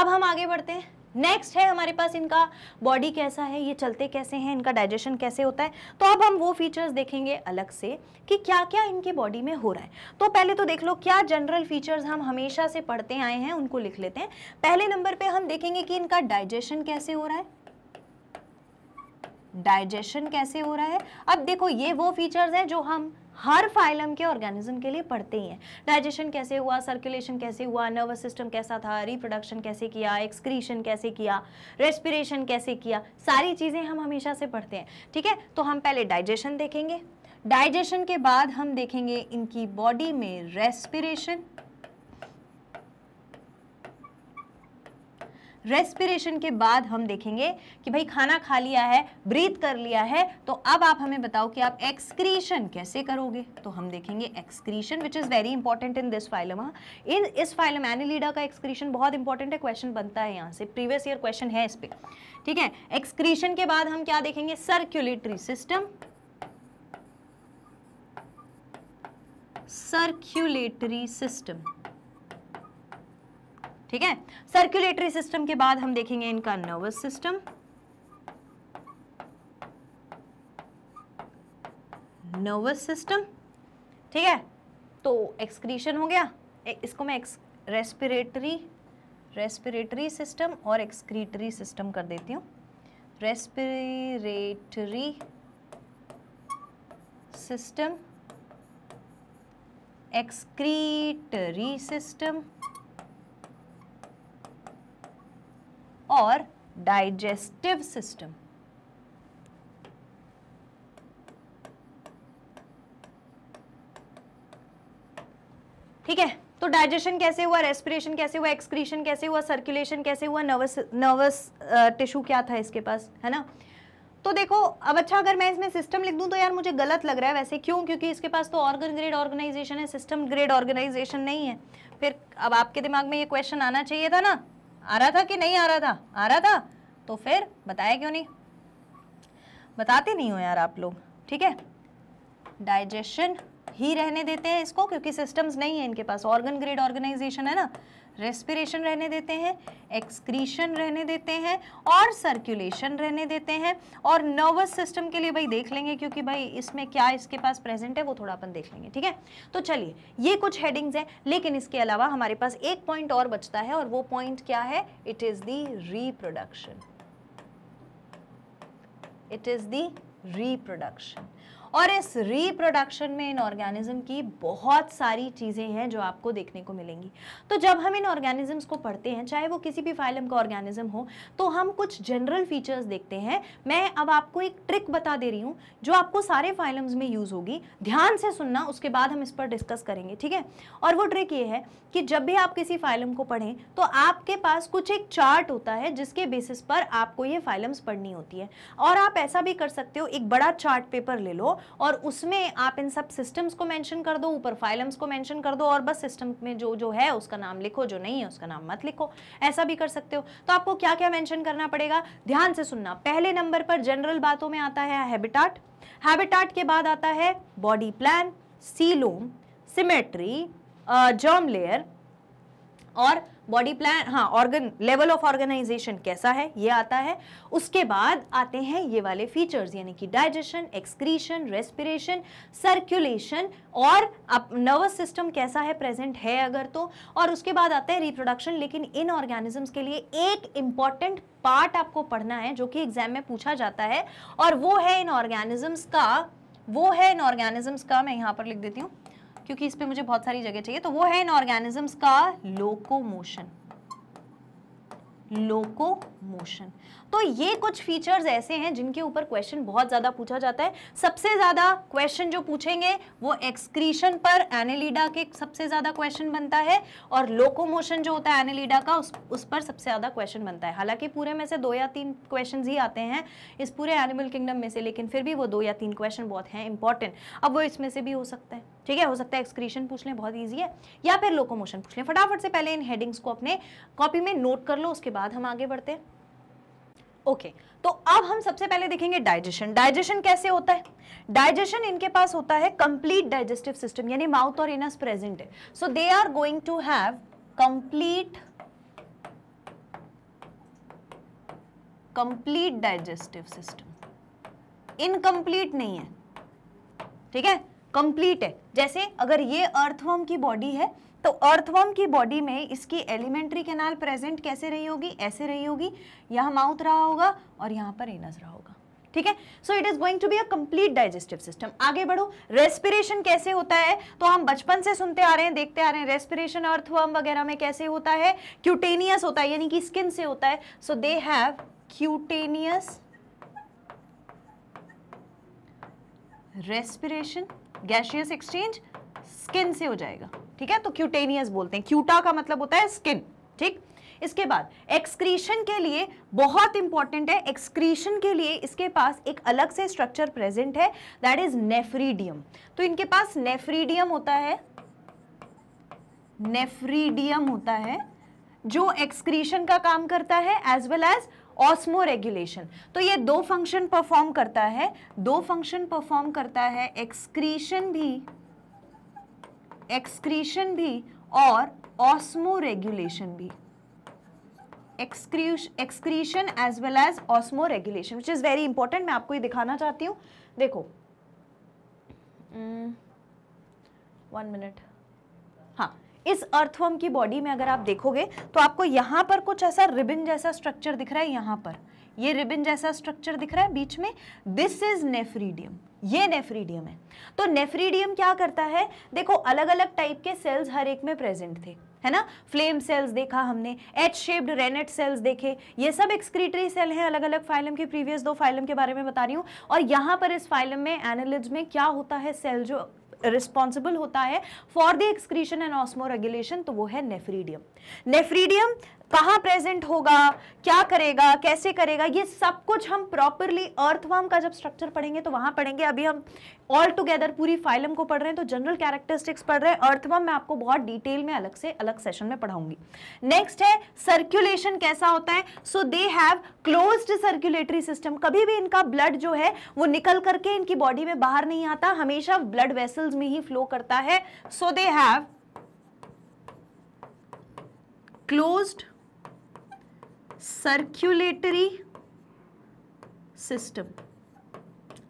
[SPEAKER 1] अब हम आगे बढ़ते हैं नेक्स्ट है हमारे पास इनका बॉडी कैसा है ये चलते कैसे हैं इनका डाइजेशन कैसे होता है तो अब हम वो फीचर्स देखेंगे अलग से कि क्या क्या इनके बॉडी में हो रहा है तो पहले तो देख लो क्या जनरल फीचर्स हम हमेशा से पढ़ते आए हैं उनको लिख लेते हैं पहले नंबर पे हम देखेंगे कि इनका डाइजेशन कैसे हो रहा है डाइजेशन कैसे हो रहा है अब देखो ये वो फीचर्स हैं जो हम हर फाइलम के ऑर्गेनिज्म के लिए पढ़ते ही हैं डाइजेशन कैसे हुआ सर्कुलेशन कैसे हुआ नर्वस सिस्टम कैसा था रिप्रोडक्शन कैसे किया एक्सक्रीशन कैसे किया रेस्पिरेशन कैसे किया सारी चीज़ें हम हमेशा से पढ़ते हैं ठीक है तो हम पहले डाइजेशन देखेंगे डाइजेशन के बाद हम देखेंगे इनकी बॉडी में रेस्पिरेशन रेस्पिरेशन के बाद हम देखेंगे कि भाई खाना खा लिया है ब्रीथ कर लिया है तो अब आप हमें बताओ कि आप एक्सक्रीशन कैसे करोगे तो हम देखेंगे excretion which is very important in this phylum इन इस फाइलम एनिलीडा का एक्सक्रीशन बहुत इंपॉर्टेंट है क्वेश्चन बनता है यहाँ से प्रीवियस ईयर क्वेश्चन है इस पर ठीक है एक्सक्रीशन के बाद हम क्या देखेंगे सर्क्यूलेटरी सिस्टम सर्क्यूलेटरी सिस्टम ठीक है सर्कुलेटरी सिस्टम के बाद हम देखेंगे इनका नर्वस सिस्टम नर्वस सिस्टम ठीक है तो एक्सक्रीशन हो गया इसको मैं एक्स रेस्पिरेटरी रेस्पिरेटरी सिस्टम और एक्सक्रीटरी सिस्टम कर देती हूँ रेस्पिरेटरी सिस्टम एक्सक्रीटरी सिस्टम और डाइजेस्टिव सिस्टम ठीक है तो डाइजेशन कैसे हुआ रेस्पिरेशन कैसे हुआ एक्सक्रीशन कैसे हुआ सर्कुलेशन कैसे हुआ नर्वस नर्वस टिश्यू क्या था इसके पास है ना तो देखो अब अच्छा अगर मैं इसमें सिस्टम लिख दूं तो यार मुझे गलत लग रहा है वैसे क्यों क्योंकि इसके पास तो ऑर्गन ग्रेड ऑर्गेनाइजेशन है सिस्टम ग्रेड ऑर्गेनाइजेशन नहीं है फिर अब आपके दिमाग में ये क्वेश्चन आना चाहिए था ना आ रहा था कि नहीं आ रहा था आ रहा था तो फिर बताया क्यों नहीं बताते नहीं हो यार आप लोग ठीक है डाइजेशन ही रहने देते हैं इसको क्योंकि सिस्टम्स नहीं है इनके पास ऑर्गन ग्रेड ऑर्गेनाइजेशन है ना रेस्पिरेशन रहने देते हैं एक्सक्रीशन रहने देते हैं और सर्कुलेशन रहने देते हैं और नर्वस सिस्टम के लिए भाई देख लेंगे क्योंकि भाई इसमें क्या इसके पास प्रेजेंट है वो थोड़ा अपन देख लेंगे ठीक है तो चलिए ये कुछ हेडिंग्स हैं लेकिन इसके अलावा हमारे पास एक पॉइंट और बचता है और वो पॉइंट क्या है it is the reproduction it is the reproduction और इस रिप्रोडक्शन में इन ऑर्गेनिज्म की बहुत सारी चीज़ें हैं जो आपको देखने को मिलेंगी तो जब हम इन ऑर्गेनिजम्स को पढ़ते हैं चाहे वो किसी भी फाइलम का ऑर्गेनिज्म हो तो हम कुछ जनरल फीचर्स देखते हैं मैं अब आपको एक ट्रिक बता दे रही हूँ जो आपको सारे फाइलम्स में यूज़ होगी ध्यान से सुनना उसके बाद हम इस पर डिस्कस करेंगे ठीक है और वो ट्रिक ये है कि जब भी आप किसी फाइलम को पढ़ें तो आपके पास कुछ एक चार्ट होता है जिसके बेसिस पर आपको ये फाइलम्स पढ़नी होती है और आप ऐसा भी कर सकते हो एक बड़ा चार्ट पेपर ले लो और उसमें आप इन सब सिस्टम्स को मेंशन कर दो ऊपर फाइलम्स को मेंशन कर दो और बस सिस्टम में जो जो है उसका नाम लिखो जो नहीं है उसका नाम मत लिखो ऐसा भी कर सकते हो तो आपको क्या क्या मैंशन करना पड़ेगा ध्यान से सुनना पहले नंबर पर जनरल बातों में आता है हैबिटाट हैबिटाट के बाद आता है body plan coelom symmetry germ layer और बॉडी प्लान हाँ ऑर्गन लेवल ऑफ ऑर्गेनाइजेशन कैसा है ये आता है उसके बाद आते हैं ये वाले फीचर्स यानी कि डाइजेशन एक्सक्रीशन रेस्पिरेशन सर्कुलेशन और अब नर्वस सिस्टम कैसा है प्रेजेंट है अगर तो और उसके बाद आता है रिप्रोडक्शन लेकिन इन ऑर्गेनिजम्स के लिए एक इंपॉर्टेंट पार्ट आपको पढ़ना है जो कि एग्जाम में पूछा जाता है और वो है इन ऑर्गेनिजम्स का वो है इन ऑर्गेनिजम्स का मैं यहाँ पर लिख देती हूँ क्योंकि इस पर मुझे बहुत सारी जगह चाहिए तो वो है इन ऑर्गेनिजम्स का लोकोमोशन लोको मोशन तो ये कुछ फीचर्स ऐसे हैं जिनके ऊपर क्वेश्चन बहुत ज़्यादा पूछा जाता है सबसे ज़्यादा क्वेश्चन जो पूछेंगे वो एक्सक्रीशन पर एनेलिडा के सबसे ज़्यादा क्वेश्चन बनता है और लोकोमोशन जो होता है एनेलिडा का उस, उस पर सबसे ज़्यादा क्वेश्चन बनता है हालांकि पूरे में से दो या तीन क्वेश्चन ही आते हैं इस पूरे एनिमल किंगडम में से लेकिन फिर भी वो दो या तीन क्वेश्चन बहुत हैं इंपॉर्टेंट अब वो इसमें से भी हो सकता है ठीक है हो सकता है एक्सक्रीशन पूछ लें बहुत ईजी है या फिर लोकोमोशन पूछ लें फटाफट से पहले इन हेडिंग्स को अपने कॉपी में नोट कर लो उसके बाद हम आगे बढ़ते हैं ओके okay, तो अब हम सबसे पहले देखेंगे डाइजेशन डाइजेशन कैसे होता है डाइजेशन इनके पास होता है कंप्लीट डाइजेस्टिव सिस्टम यानी माउथ और इनस प्रेजेंट है so they are going to have complete complete digestive system incomplete नहीं है ठीक है कंप्लीट है जैसे अगर ये अर्थवर्म की बॉडी है तो अर्थवर्म की बॉडी में इसकी एलिमेंट्री कैनाल प्रेजेंट कैसे रही होगी ऐसे रही होगी यहां माउथ रहा होगा और यहां पर एनस रहा होगा ठीक है so it is going to be a complete digestive system आगे बढ़ो रेस्पिरेशन कैसे होता है तो हम बचपन से सुनते आ रहे हैं देखते आ रहे हैं रेस्पिरेशन अर्थवर्म वगैरह में कैसे होता है क्यूटेनियस होता है यानी कि स्किन से होता है so they have cutaneous respiration gaseous exchange skin से हो जाएगा ठीक है तो क्यूटेनियस बोलते हैं क्यूटा का मतलब होता है स्किन ठीक इसके बाद एक्सक्रीशन के लिए बहुत इंपॉर्टेंट है एक्सक्रीशन के लिए इसके पास एक अलग से स्ट्रक्चर प्रेजेंट है दैट इज नेफ्रीडियम तो इनके पास नेफ्रीडियम होता है नेफ्रीडियम होता है जो एक्सक्रीशन का काम करता है as well as osmoregulation तो ये दो फंक्शन परफॉर्म करता है दो फंक्शन परफॉर्म करता है एक्सक्रीशन भी एक्सक्रीशन भी और ऑस्मो रेगुलेशन भी excretion as well as osmoregulation which is very important मैं आपको ये दिखाना चाहती हूँ देखो वन hmm. मिनट हाँ इस अर्थवर्म की बॉडी में अगर आप देखोगे तो आपको यहाँ पर कुछ ऐसा रिबिन जैसा स्ट्रक्चर दिख रहा है यहाँ पर ये रिबिन जैसा स्ट्रक्चर दिख रहा है बीच में दिस इज नेफ्रीडियम ये नेफ्रीडियम है तो नेफ्रीडियम क्या करता है देखो अलग अलग टाइप के सेल्स हर एक में प्रेजेंट थे है ना फ्लेम सेल्स देखा हमने एच शेप्ड रेनेट सेल्स देखे ये सब एक्सक्रीटरी सेल हैं अलग अलग फाइलम के प्रीवियस दो फाइलम के बारे में बता रही हूँ और यहाँ पर इस फाइलम में एनालिज में क्या होता है सेल जो रिस्पॉन्सिबल होता है for the excretion and osmoregulation तो वो है नेफ्रीडियम नेफ्रीडियम कहाँ प्रेजेंट होगा क्या करेगा कैसे करेगा ये सब कुछ हम प्रॉपरली अर्थवर्म का जब स्ट्रक्चर पढ़ेंगे तो वहाँ पढ़ेंगे अभी हम ऑल टुगेदर पूरी फाइलम को पढ़ रहे हैं तो जनरल कैरेक्टरिस्टिक्स पढ़ रहे हैं अर्थवर्म मैं आपको बहुत डिटेल में अलग से अलग सेशन में पढ़ाऊंगी नेक्स्ट है सर्क्यूलेशन कैसा होता है so they have close circulatory system कभी भी इनका ब्लड जो है वो निकल करके इनकी बॉडी में बाहर नहीं आता हमेशा ब्लड वेसल्स में ही फ्लो करता है so they have closed circulatory system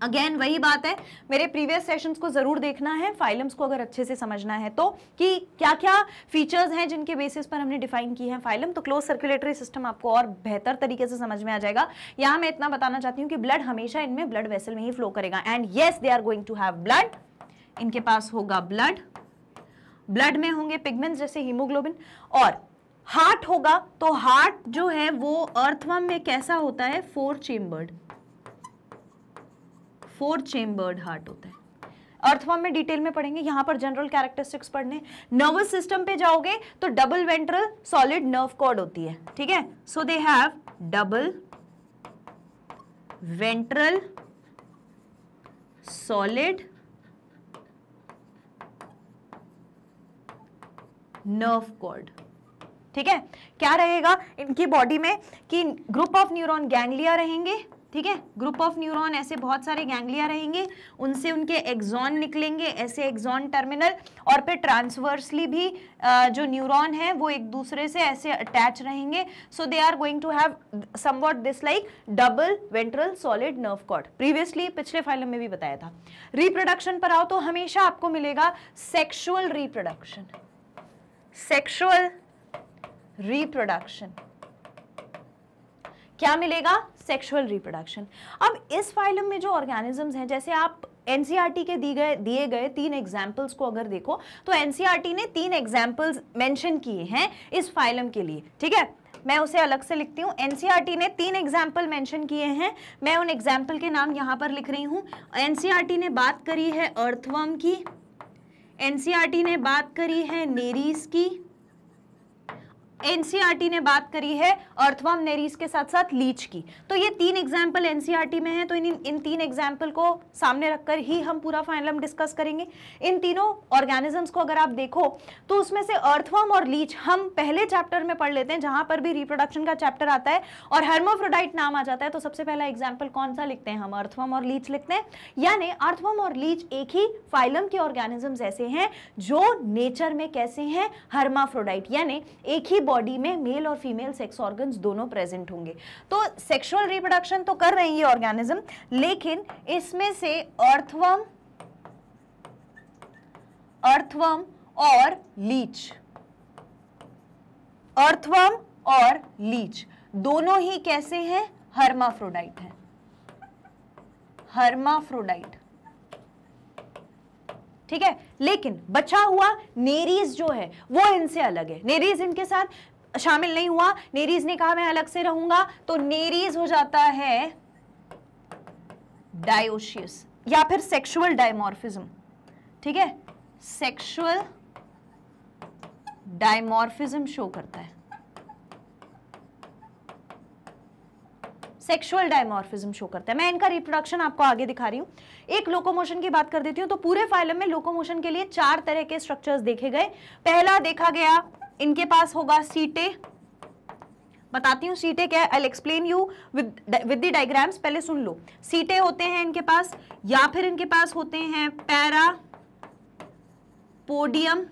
[SPEAKER 1] again वही बात है मेरे प्रीवियस सेशंस को ज़रूर देखना है फाइलम्स को अगर अच्छे से समझना है तो कि क्या क्या फीचर्स हैं जिनके बेसिस पर हमने डिफाइन की है फाइलम तो क्लोज सर्कुलेटरी सिस्टम आपको और बेहतर तरीके से समझ में आ जाएगा यहां मैं इतना बताना चाहती हूं कि ब्लड हमेशा इनमें ब्लड वेसल में ही फ्लो करेगा and yes they are going to have blood इनके पास होगा ब्लड ब्लड में होंगे पिगमेंट्स जैसे हीमोग्लोबिन और हार्ट होगा तो हार्ट जो है वो अर्थवम में कैसा होता है four chambered four chambered heart होता है अर्थवम में डिटेल में पढ़ेंगे यहां पर जनरल कैरेक्टरिस्टिक्स पढ़ने नर्वस सिस्टम पे जाओगे तो double ventral solid nerve cord होती है ठीक है so they have double ventral solid nerve cord ठीक है क्या रहेगा इनकी बॉडी में कि ग्रुप ऑफ न्यूरॉन गैंग्लिया रहेंगे ठीक है ग्रुप ऑफ न्यूरॉन ऐसे बहुत सारे गैंग्लिया रहेंगे उनसे उनके एग्जॉन निकलेंगे ऐसे एग्जॉन टर्मिनल और फिर ट्रांसवर्सली भी जो न्यूरॉन है वो एक दूसरे से ऐसे अटैच रहेंगे so they are going to have somewhat this like double ventral solid nerve cord previously पिछले फाइल में भी बताया था रिप्रोडक्शन पर आओ तो हमेशा आपको मिलेगा सेक्शुअल रिप्रोडक्शन सेक्शुअल रिप्रोडक्शन क्या मिलेगा सेक्सुअल रिप्रोडक्शन अब इस फाइलम में जो ऑर्गेनिजम्स हैं जैसे आप एनसीईआरटी e के दिए गए दिए गए तीन एग्जाम्पल्स को अगर देखो तो एनसीईआरटी e ने तीन एग्जाम्पल्स मेंशन किए हैं इस फाइलम के लिए ठीक है मैं उसे अलग से लिखती हूँ एनसीईआरटी e ने तीन एग्जाम्पल मेंशन किए हैं मैं उन एग्जाम्पल के नाम यहाँ पर लिख रही हूँ एन ने बात करी है अर्थवर्म की एन ने बात करी है नेरीस की एनसीईआरटी ने बात करी है अर्थवर्म नेरीज के साथ साथ लीच की तो ये तीन एग्जाम्पल एनसीईआरटी में है तो इन इन तीन एग्जाम्पल को सामने रखकर ही हम पूरा फाइनलम डिस्कस करेंगे इन तीनों ऑर्गेनिजम्स को अगर आप देखो तो उसमें से अर्थवर्म और लीच हम पहले चैप्टर में पढ़ लेते हैं जहां पर भी रिप्रोडक्शन का चैप्टर आता है और हर्मोफ्रोडाइट नाम आ जाता है तो सबसे पहला एग्जाम्पल कौन सा लिखते हैं हम अर्थवर्म और लीच लिखते हैं यानी अर्थवम और लीच एक ही फाइलम के ऑर्गेनिजम्स ऐसे हैं जो नेचर में कैसे हैं हर्माफ्रोडाइट यानी एक ही बॉडी में मेल और फीमेल सेक्स ऑर्गन्स दोनों प्रेजेंट होंगे तो सेक्सुअल रिप्रोडक्शन तो कर रहे हैं ये ऑर्गेनिज्म लेकिन इसमें से अर्थवम अर्थवम और लीच अर्थवम और लीच दोनों ही कैसे हैं हर्माफ्रोडाइट हैं हर्माफ्रोडाइट ठीक है लेकिन बचा हुआ नेरीज जो है वो इनसे अलग है नेरीज इनके साथ शामिल नहीं हुआ नेरीज ने कहा मैं अलग से रहूंगा तो नेरीज हो जाता है डायोशियस या फिर सेक्सुअल डायमोर्फिज्म ठीक है सेक्सुअल डायमोर्फिज्म शो करता है सेक्सुअल डायमोर्फिज्म शो करता है मैं इनका रिप्रोडक्शन आपको आगे दिखा रही हूँ एक लोकोमोशन की बात कर देती हूँ तो पूरे फाइलम में लोकोमोशन के लिए चार तरह के स्ट्रक्चर्स देखे गए पहला देखा गया इनके पास होगा सीटे बताती हूँ सीटें क्या I explain you with with diagrams पहले सुन लो सीटें होते हैं इनके पास या फिर इनके पास होते हैं पैरा पोडियम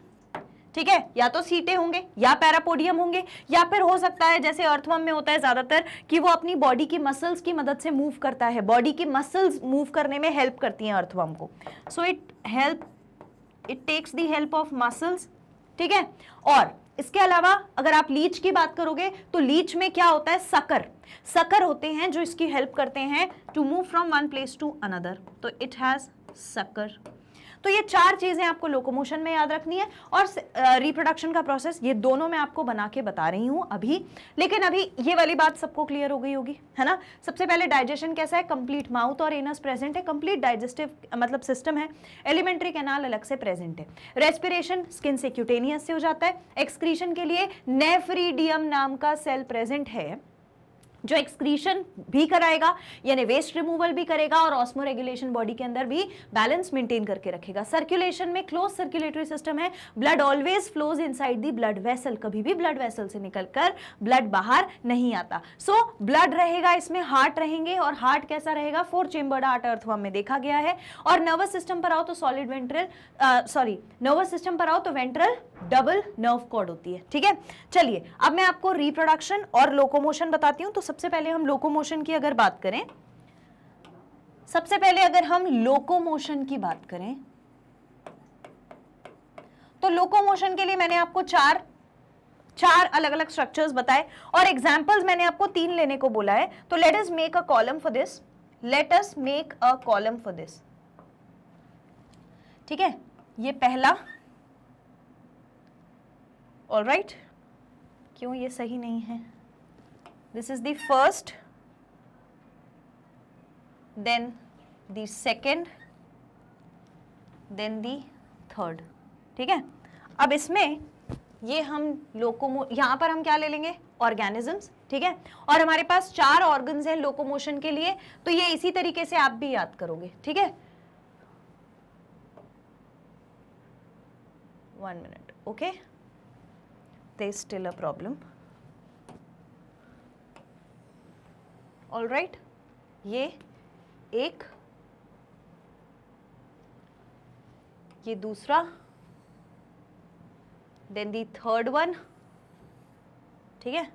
[SPEAKER 1] ठीक है या तो सीटे होंगे या पैरापोडियम होंगे या फिर हो सकता है जैसे अर्थवम में होता है ज़्यादातर कि वो अपनी बॉडी की मसल्स की मदद से मूव करता है बॉडी की मसल्स मूव करने में हेल्प करती हैं अर्थवम को so it help it takes the help of muscles ठीक है और इसके अलावा अगर आप लीच की बात करोगे तो लीच में क्या होता है सकर सकर होते हैं जो इसकी हेल्प करते हैं to move from one place to another तो इट हैज़ सकर तो ये चार चीज़ें आपको लोकोमोशन में याद रखनी है और रिप्रोडक्शन का प्रोसेस ये दोनों में आपको बना के बता रही हूं अभी लेकिन अभी ये वाली बात सबको क्लियर हो गई होगी है ना सबसे पहले डाइजेशन कैसा है कंप्लीट माउथ और एनस प्रेजेंट है कंप्लीट डाइजेस्टिव मतलब सिस्टम है एलिमेंट्री कैनाल अलग से प्रेजेंट है रेस्पिरेशन स्किन से क्यूटेनियस से हो जाता है एक्सक्रीशन के लिए नेफ्रीडियम नाम का सेल प्रेजेंट है जो एक्सक्रीशन भी कराएगा यानी वेस्ट रिमूवल भी करेगा और ऑस्मो रेगुलेशन बॉडी के अंदर भी बैलेंस मेंटेन करके रखेगा सर्कुलेशन में क्लोज सर्कुलेटरी सिस्टम है blood always flows inside the blood vessel कभी भी ब्लड वेसल से निकलकर ब्लड बाहर नहीं आता सो so, ब्लड रहेगा इसमें हार्ट रहेंगे और हार्ट कैसा रहेगा फोर चेम्बर्ड हार्ट अर्थवा में देखा गया है और नर्वस सिस्टम पर आओ तो solid ventral sorry nervous system पर आओ तो वेंट्रल डबल नर्व कॉर्ड होती है ठीक है चलिए अब मैं आपको रिप्रोडक्शन और लोकोमोशन बताती हूँ तो सबसे पहले हम लोकोमोशन की अगर बात करें सबसे पहले अगर हम लोकोमोशन की बात करें तो लोकोमोशन के लिए मैंने आपको चार चार अलग अलग स्ट्रक्चर्स बताए और एग्जांपल्स मैंने आपको तीन लेने को बोला है तो let us make a column for this let us make a column for this ठीक है ये पहला ऑल right? क्यों ये सही नहीं है This is the first, then the second, then the third ठीक है अब इसमें ये हम लोकोमो यहां पर हम क्या ले लेंगे ऑर्गेनिजम्स ठीक है और हमारे पास चार ऑर्गन्स हैं लोकोमोशन के लिए तो ये इसी तरीके से आप भी याद करोगे ठीक है one minute okay they still a problem all right ये एक ये दूसरा देन दी थर्ड वन ठीक है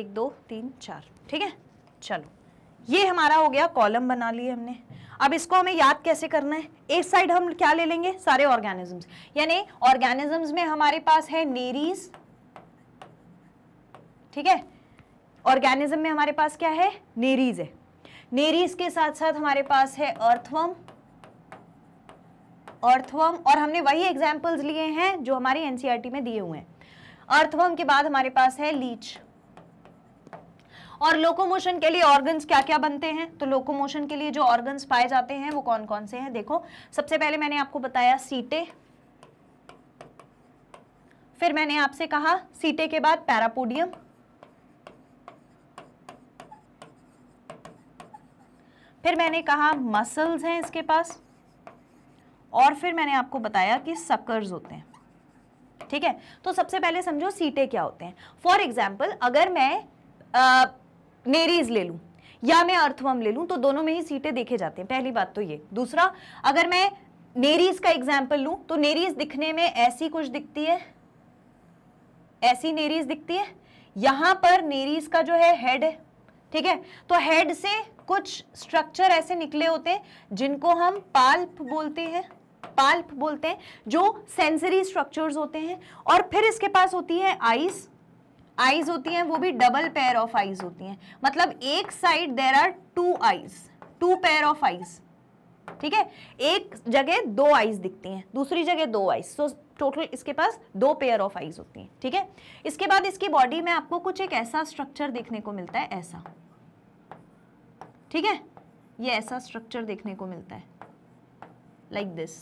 [SPEAKER 1] एक दो तीन चार ठीक है चलो ये हमारा हो गया कॉलम बना लिए हमने अब इसको हमें याद कैसे करना है एक साइड हम क्या ले लेंगे सारे ऑर्गेनिजम्स यानी ऑर्गेनिजम्स में हमारे पास है नेरीज ठीक है ऑर्गेनिज्म में हमारे पास क्या है नेरीज है नेरीज के साथ साथ हमारे पास है अर्थवम अर्थवम और हमने वही एग्जाम्पल्स लिए हैं जो हमारे एनसीआरटी e में दिए हुए हैं अर्थवम के बाद हमारे पास है लीच और लोकोमोशन के लिए ऑर्गन्स क्या क्या बनते हैं तो लोकोमोशन के लिए जो ऑर्गन्स पाए जाते हैं वो कौन कौन से हैं देखो सबसे पहले मैंने आपको बताया सीटे फिर मैंने आपसे कहा सीटे के बाद पैरापोडियम फिर मैंने कहा मसल्स हैं इसके पास और फिर मैंने आपको बताया कि सकर्स होते हैं ठीक है तो सबसे पहले समझो सीटे क्या होते हैं फॉर एग्जाम्पल अगर मैं आ, नेरीज ले लूँ या मैं अर्थवम ले लूँ तो दोनों में ही सीटें देखे जाते हैं पहली बात तो ये दूसरा अगर मैं नेरीज का एग्जाम्पल लूँ तो नेरीज दिखने में ऐसी कुछ दिखती है ऐसी नेरीज दिखती है यहाँ पर नेरीज का जो है हेड है ठीक है तो हेड से कुछ स्ट्रक्चर ऐसे निकले होते हैं जिनको हम पाल्प बोलते हैं पाल्प बोलते हैं जो सेंसरी स्ट्रक्चर्स होते हैं और फिर इसके पास होती है आइस आइज होती हैं वो भी डबल पेयर ऑफ आइज होती हैं मतलब एक side there are two eyes two pair of eyes ठीक है एक जगह दो आइज दिखती हैं दूसरी जगह दो आइज सो टोटल इसके पास दो पेयर ऑफ आइज होती हैं ठीक है इसके बाद इसकी बॉडी में आपको कुछ एक ऐसा स्ट्रक्चर देखने को मिलता है ऐसा ठीक है ये ऐसा स्ट्रक्चर देखने को मिलता है लाइक like दिस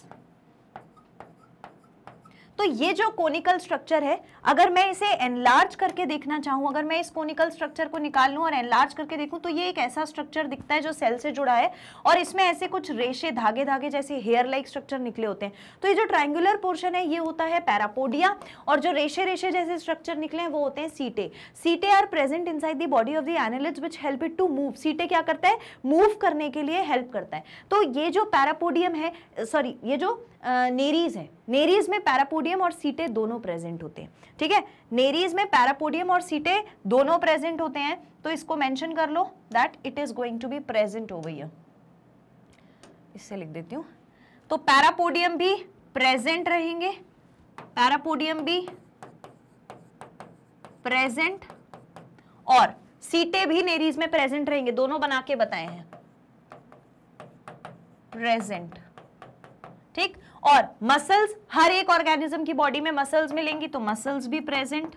[SPEAKER 1] तो ये जो कोनिकल स्ट्रक्चर है अगर मैं इसे एनलार्ज करके देखना चाहूँ अगर मैं इस कोनिकल स्ट्रक्चर को निकाल लूँ और एनलार्ज करके देखूँ तो ये एक ऐसा स्ट्रक्चर दिखता है जो सेल से जुड़ा है और इसमें ऐसे कुछ रेशे धागे धागे जैसे हेयर लाइक स्ट्रक्चर निकले होते हैं तो ये जो ट्राइंगुलर पोर्शन है ये होता है पैरापोडिया और जो रेशे रेशे जैसे स्ट्रक्चर निकले हैं वो होते हैं setae setae are present inside body body of the annelids which help it to move setae क्या करता है मूव करने के लिए हेल्प करता है तो ये जो पैरापोडियम है सॉरी ये जो नेरीज है नेरीज में पैरापोडियम और सीटे दोनों प्रेजेंट होते हैं ठीक है नेरीज में पैरापोडियम और सीटे दोनों प्रेजेंट होते हैं तो इसको मेंशन कर लो that it is going to be present over here इससे लिख देती हूँ तो पैरापोडियम भी प्रेजेंट रहेंगे पैरापोडियम भी प्रेजेंट और सीटे भी नेरीज में प्रेजेंट रहेंगे दोनों बना के बताए हैं प्रेजेंट ठीक और मसल्स हर एक ऑर्गेनिज्म की बॉडी में मसल्स मिलेंगी तो मसल्स भी प्रेजेंट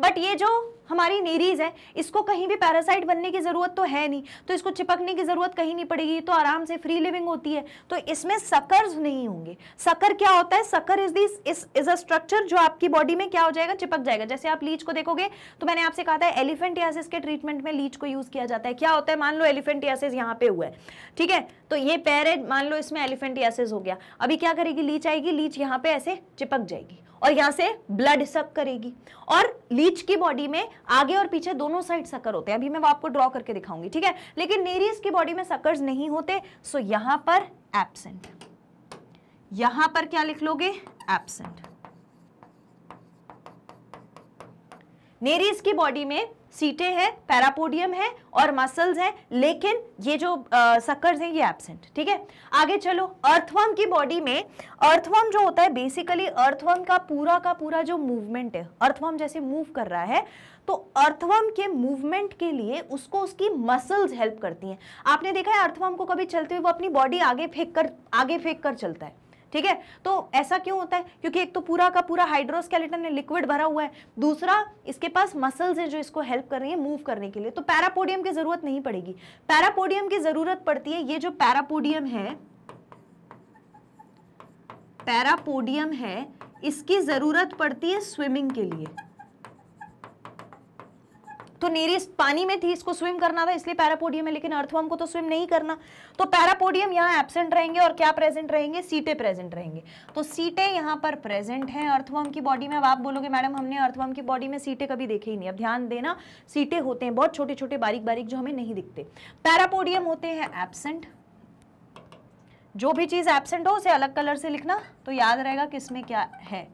[SPEAKER 1] बट ये जो हमारी नेरीज है इसको कहीं भी पैरासाइट बनने की ज़रूरत तो है नहीं तो इसको चिपकने की ज़रूरत कहीं नहीं पड़ेगी तो आराम से फ्री लिविंग होती है तो इसमें सकर्स नहीं होंगे सकर क्या होता है sucker is this is a structure जो आपकी बॉडी में क्या हो जाएगा चिपक जाएगा जैसे आप लीच को देखोगे तो मैंने आपसे कहा था एलिफेंट यासिस के ट्रीटमेंट में लीच को यूज़ किया जाता है क्या होता है मान लो एलिफेंट यासिस यहाँ पे हुआ है ठीक है तो ये पैर है मान लो इसमें एलिफेंट यासिस हो गया अभी क्या करेगी लीच आएगी लीच यहाँ पे ऐसे चिपक जाएगी और यहाँ से ब्लड सक करेगी और लीच की बॉडी में आगे और पीछे दोनों साइड सकर होते हैं अभी मैं आपको ड्रॉ करके दिखाऊंगी ठीक है लेकिन नेरियस की बॉडी में सकर्स नहीं होते सो यहां पर एबसेंट यहां पर क्या लिख लोगे एबसेंट नेरियस की बॉडी में सीटें हैं पैरापोडियम है और मसल्स हैं लेकिन ये जो सकर्स हैं ये एबसेंट ठीक है आगे चलो अर्थवर्म की बॉडी में अर्थवर्म जो होता है बेसिकली अर्थवर्म का पूरा का पूरा जो मूवमेंट है अर्थवर्म जैसे मूव कर रहा है तो अर्थवर्म के मूवमेंट के लिए उसको उसकी मसल्स हेल्प करती हैं आपने देखा है अर्थवर्म को कभी चलते हुए वो अपनी बॉडी आगे फेंक कर आगे फेंक कर चलता है ठीक है तो ऐसा क्यों होता है क्योंकि एक तो पूरा का पूरा हाइड्रोस्केलेटन लिक्विड भरा हुआ है दूसरा इसके पास मसल्स हैं जो इसको हेल्प कर रही है मूव करने के लिए तो पैरापोडियम की जरूरत नहीं पड़ेगी पैरापोडियम की जरूरत पड़ती है ये जो पैरापोडियम है पैरापोडियम है इसकी जरूरत पड़ती है स्विमिंग के लिए तो नेरी पानी में थी इसको स्विम करना था इसलिए पैरापोडियम है लेकिन अर्थवर्म को तो स्विम नहीं करना तो पैरापोडियम यहाँ एबसेंट रहेंगे और क्या प्रेजेंट रहेंगे सीटे प्रेजेंट रहेंगे तो सीटे यहाँ पर प्रेजेंट हैं अर्थवर्म की बॉडी में अब आप बोलोगे मैडम हमने अर्थवर्म की बॉडी में सीटे कभी देखे ही नहीं अब ध्यान देना सीटे होते हैं बहुत छोटे छोटे बारीक बारीक जो हमें नहीं दिखते पैरापोडियम होते हैं एबसेंट जो भी चीज़ एबसेंट हो उसे अलग कलर से लिखना तो याद रहेगा किसमें क्या है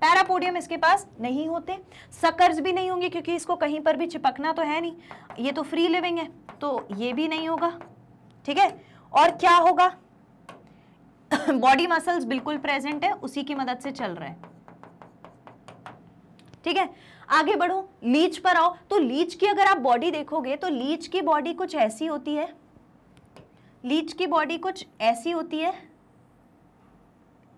[SPEAKER 1] पैरापोडियम इसके पास नहीं होते सकर्स भी नहीं होंगे क्योंकि इसको कहीं पर भी चिपकना तो है नहीं ये तो फ्री लिविंग है तो ये भी नहीं होगा ठीक है और क्या होगा बॉडी मसल्स बिल्कुल प्रेजेंट है उसी की मदद से चल रहा है ठीक है आगे बढ़ो लीच पर आओ तो लीच की अगर आप बॉडी देखोगे तो लीच की बॉडी कुछ ऐसी होती है लीच की बॉडी कुछ ऐसी होती है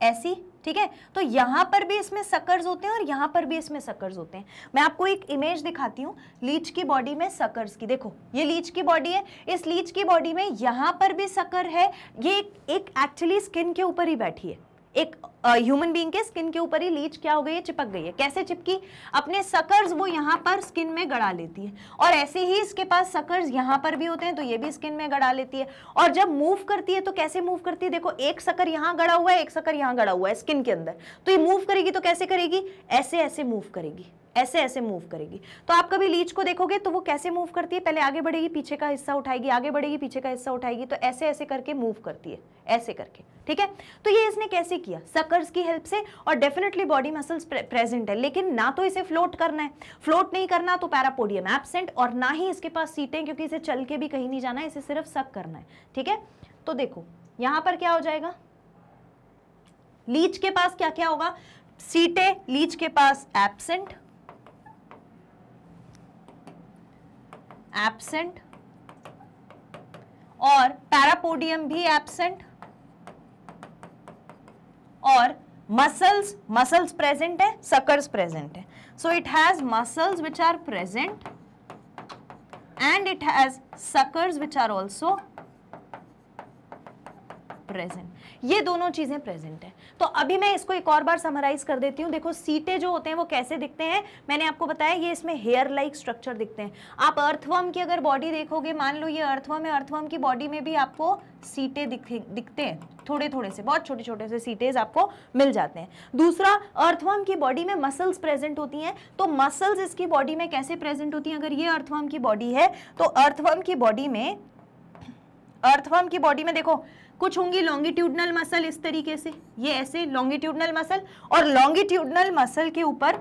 [SPEAKER 1] ऐसी ठीक है तो यहाँ पर भी इसमें सकर्स होते हैं और यहां पर भी इसमें सकर्स होते हैं मैं आपको एक इमेज दिखाती हूँ लीच की बॉडी में सकर्स की देखो ये लीच की बॉडी है इस लीच की बॉडी में यहां पर भी सकर है ये एक एक्चुअली स्किन के ऊपर ही बैठी है एक ह्यूमन बींग के स्किन के ऊपर ही लीच क्या हो गई है चिपक गई है कैसे चिपकी अपने सकर्स वो यहाँ पर स्किन में गड़ा लेती है और ऐसे ही इसके पास सकर्स यहाँ पर भी होते हैं तो ये भी स्किन में गड़ा लेती है और जब मूव करती है तो कैसे मूव करती है देखो एक सकर यहाँ गड़ा हुआ है एक सकर यहाँ गड़ा हुआ है स्किन के अंदर तो ये मूव करेगी तो कैसे करेगी ऐसे ऐसे मूव करेगी ऐसे ऐसे मूव करेगी तो आप कभी लीच को देखोगे तो वो कैसे मूव करती है पहले आगे बढ़ेगी पीछे का हिस्सा उठाएगी आगे बढ़ेगी पीछे का हिस्सा उठाएगी तो ऐसे ऐसे करके मूव करती है ऐसे करके ठीक है तो ये इसने कैसे किया सकर्स की हेल्प से और डेफिनेटली बॉडी मसल्स प्रेजेंट है लेकिन ना तो इसे फ्लोट करना है फ्लोट नहीं करना तो पैरापोडियम एबसेंट और ना ही इसके पास सीटें क्योंकि इसे चल के भी कहीं नहीं जाना है इसे सिर्फ सक करना है ठीक है तो देखो यहां पर क्या हो जाएगा लीच के पास क्या क्या होगा सीटें लीच के पास एबसेंट एबसेंट और पैरापोडियम भी एबसेंट और मसल्स मसल्स प्रेजेंट है सकर्स प्रेजेंट है so it has muscles which are present and it has suckers which are also present ये दोनों चीजें प्रेजेंट है तो अभी मैं इसको एक और बार समराइज कर देती हूँ देखो सीटे जो होते हैं वो कैसे दिखते हैं मैंने आपको बताया ये इसमें हेयर लाइक स्ट्रक्चर दिखते हैं आप अर्थवर्म की अगर बॉडी देखोगे मान लो ये अर्थवर्म है अर्थवर्म की बॉडी में भी आपको सीटें दिखते हैं थोड़े थोड़े से बहुत छोटे छोटे से सीटेज आपको मिल जाते हैं दूसरा अर्थवर्म की बॉडी में मसल्स प्रेजेंट होती हैं तो मसल्स इसकी बॉडी में कैसे प्रेजेंट होती हैं अगर ये अर्थवर्म की बॉडी है तो अर्थवर्म की बॉडी में अर्थवर्म की बॉडी में देखो कुछ होंगी लॉन्गिट्यूडनल मसल इस तरीके से ये ऐसे लॉन्गिट्यूडनल मसल और लॉन्गिट्यूडनल मसल के ऊपर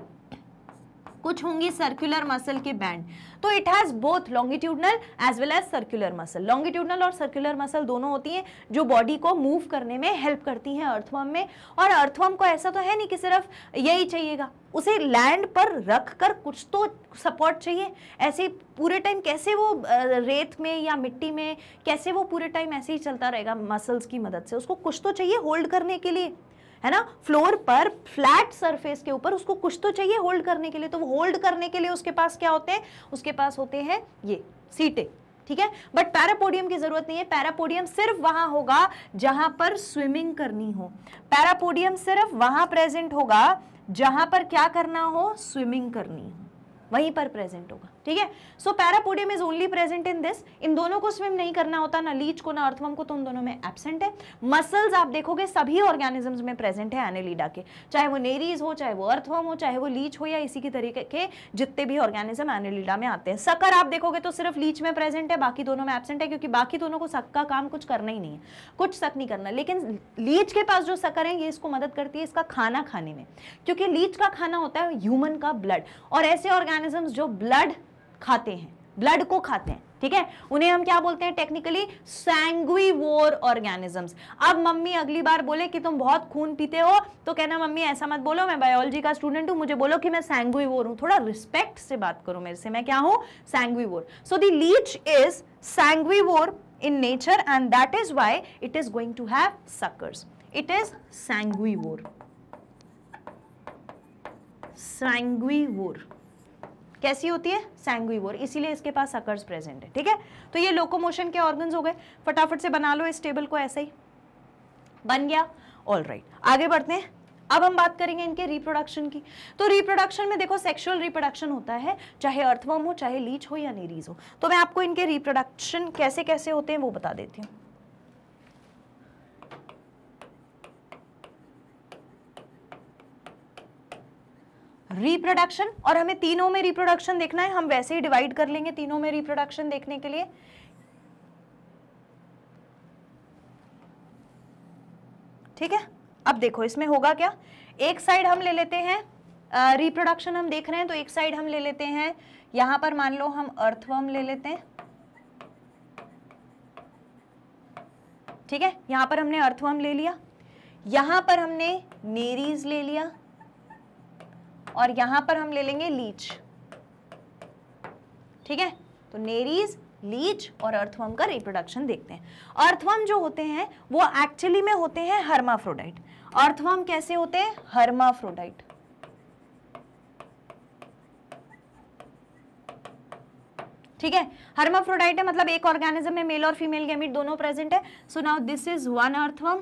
[SPEAKER 1] कुछ होंगी सर्कुलर मसल के बैंड तो it has both longitudinal as well as circular muscle longitudinal और सर्कुलर मसल दोनों होती हैं जो बॉडी को मूव करने में हेल्प करती हैं अर्थवम में और अर्थवम को ऐसा तो है नहीं कि सिर्फ यही चाहिएगा उसे लैंड पर रख कर कुछ तो सपोर्ट चाहिए ऐसे पूरे टाइम कैसे वो रेत में या मिट्टी में कैसे वो पूरे टाइम ऐसे ही चलता रहेगा मसल्स की मदद से उसको कुछ तो चाहिए होल्ड करने के लिए है ना फ्लोर पर फ्लैट सरफेस के ऊपर उसको कुछ तो चाहिए होल्ड करने के लिए तो वो होल्ड करने के लिए उसके पास क्या होते हैं उसके पास होते हैं ये सीटें ठीक है बट पैरापोडियम की जरूरत नहीं है पैरापोडियम सिर्फ वहां होगा जहां पर स्विमिंग करनी हो पैरापोडियम सिर्फ वहां प्रेजेंट होगा जहां पर क्या करना हो स्विमिंग करनी हो वहीं पर प्रेजेंट होगा ठीक है so parapodium is only present in this इन दोनों को स्विम नहीं करना होता ना लीच को ना अर्थवम को तो उन दोनों में एबसेंट है मसल्स आप देखोगे सभी ऑर्गेनिजम्स में प्रेजेंट है एनेलिडा के चाहे वो नेरीज हो चाहे वो अर्थवम हो चाहे वो लीच हो या इसी के तरीके के जितने भी ऑर्गेनिज्म एनेलिडा में आते हैं सकर आप देखोगे तो सिर्फ लीच में प्रेजेंट है बाकी दोनों में एबसेंट है क्योंकि बाकी दोनों को सक का काम कुछ करना ही नहीं है कुछ सक नहीं करना लेकिन लीच के पास जो सकर है ये इसको मदद करती है इसका खाना खाने में क्योंकि लीच का खाना होता है ह्यूमन का ब्लड और ऐसे ऑर्गेनिजम्स जो ब्लड खाते हैं ब्लड को खाते हैं ठीक है उन्हें हम क्या बोलते हैं टेक्निकली वोर ऑर्गेनिजम्स अब मम्मी अगली बार बोले कि तुम बहुत खून पीते हो तो कहना मम्मी ऐसा मत बोलो मैं बायोलॉजी का स्टूडेंट हूं मुझे बोलो कि मैं वोर हूं थोड़ा रिस्पेक्ट से बात करो मेरे से मैं क्या हूं सैंग्वी वोर सो दी leech is vore in nature and that is why it is going to have suckers it is sanguivore कैसी होती है सैंगुइवोर इसीलिए इसके पास सकर्स प्रेजेंट है ठीक है तो ये लोकोमोशन के ऑर्गन्स हो गए फटाफट से बना लो इस टेबल को ऐसे ही बन गया ऑल राइट right. आगे बढ़ते हैं अब हम बात करेंगे इनके रिप्रोडक्शन की तो रिप्रोडक्शन में देखो सेक्सुअल रिप्रोडक्शन होता है चाहे अर्थवम हो चाहे लीच हो या नीरीज हो तो मैं आपको इनके रिप्रोडक्शन कैसे कैसे होते हैं वो बता देती हूँ रिप्रोडक्शन और हमें तीनों में रिप्रोडक्शन देखना है हम वैसे ही डिवाइड कर लेंगे तीनों में रिप्रोडक्शन देखने के लिए ठीक है अब देखो इसमें होगा क्या एक साइड हम ले लेते हैं रिप्रोडक्शन हम देख रहे हैं तो एक साइड हम ले लेते हैं यहां पर मान लो हम अर्थवर्म ले लेते हैं ठीक है यहां पर हमने अर्थवर्म ले लिया यहां पर हमने नेरीज ले लिया और यहां पर हम ले लेंगे लीच ठीक है तो नेरीज लीच और अर्थवम का रिप्रोडक्शन देखते हैं अर्थवम जो होते हैं वो एक्चुअली में होते हैं हर्माफ्रोडाइट अर्थवम कैसे होते हैं हर्माफ्रोडाइट ठीक है हर्माफ्रोडाइट है मतलब एक ऑर्गेनिज्म में मेल और फीमेल गैमिट दोनों प्रेजेंट है so now this is one earthworm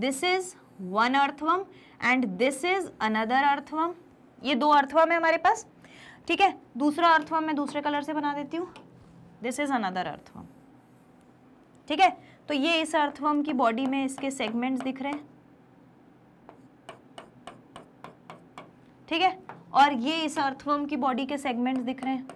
[SPEAKER 1] this is one earthworm and this is another earthworm ये दो अर्थवम है हमारे पास ठीक है दूसरा अर्थवम मैं दूसरे कलर से बना देती हूँ दिस इज अनदर अर्थवम ठीक है तो ये इस अर्थवम की बॉडी में इसके सेगमेंट्स दिख रहे हैं ठीक है और ये इस अर्थवम की बॉडी के सेगमेंट्स दिख रहे हैं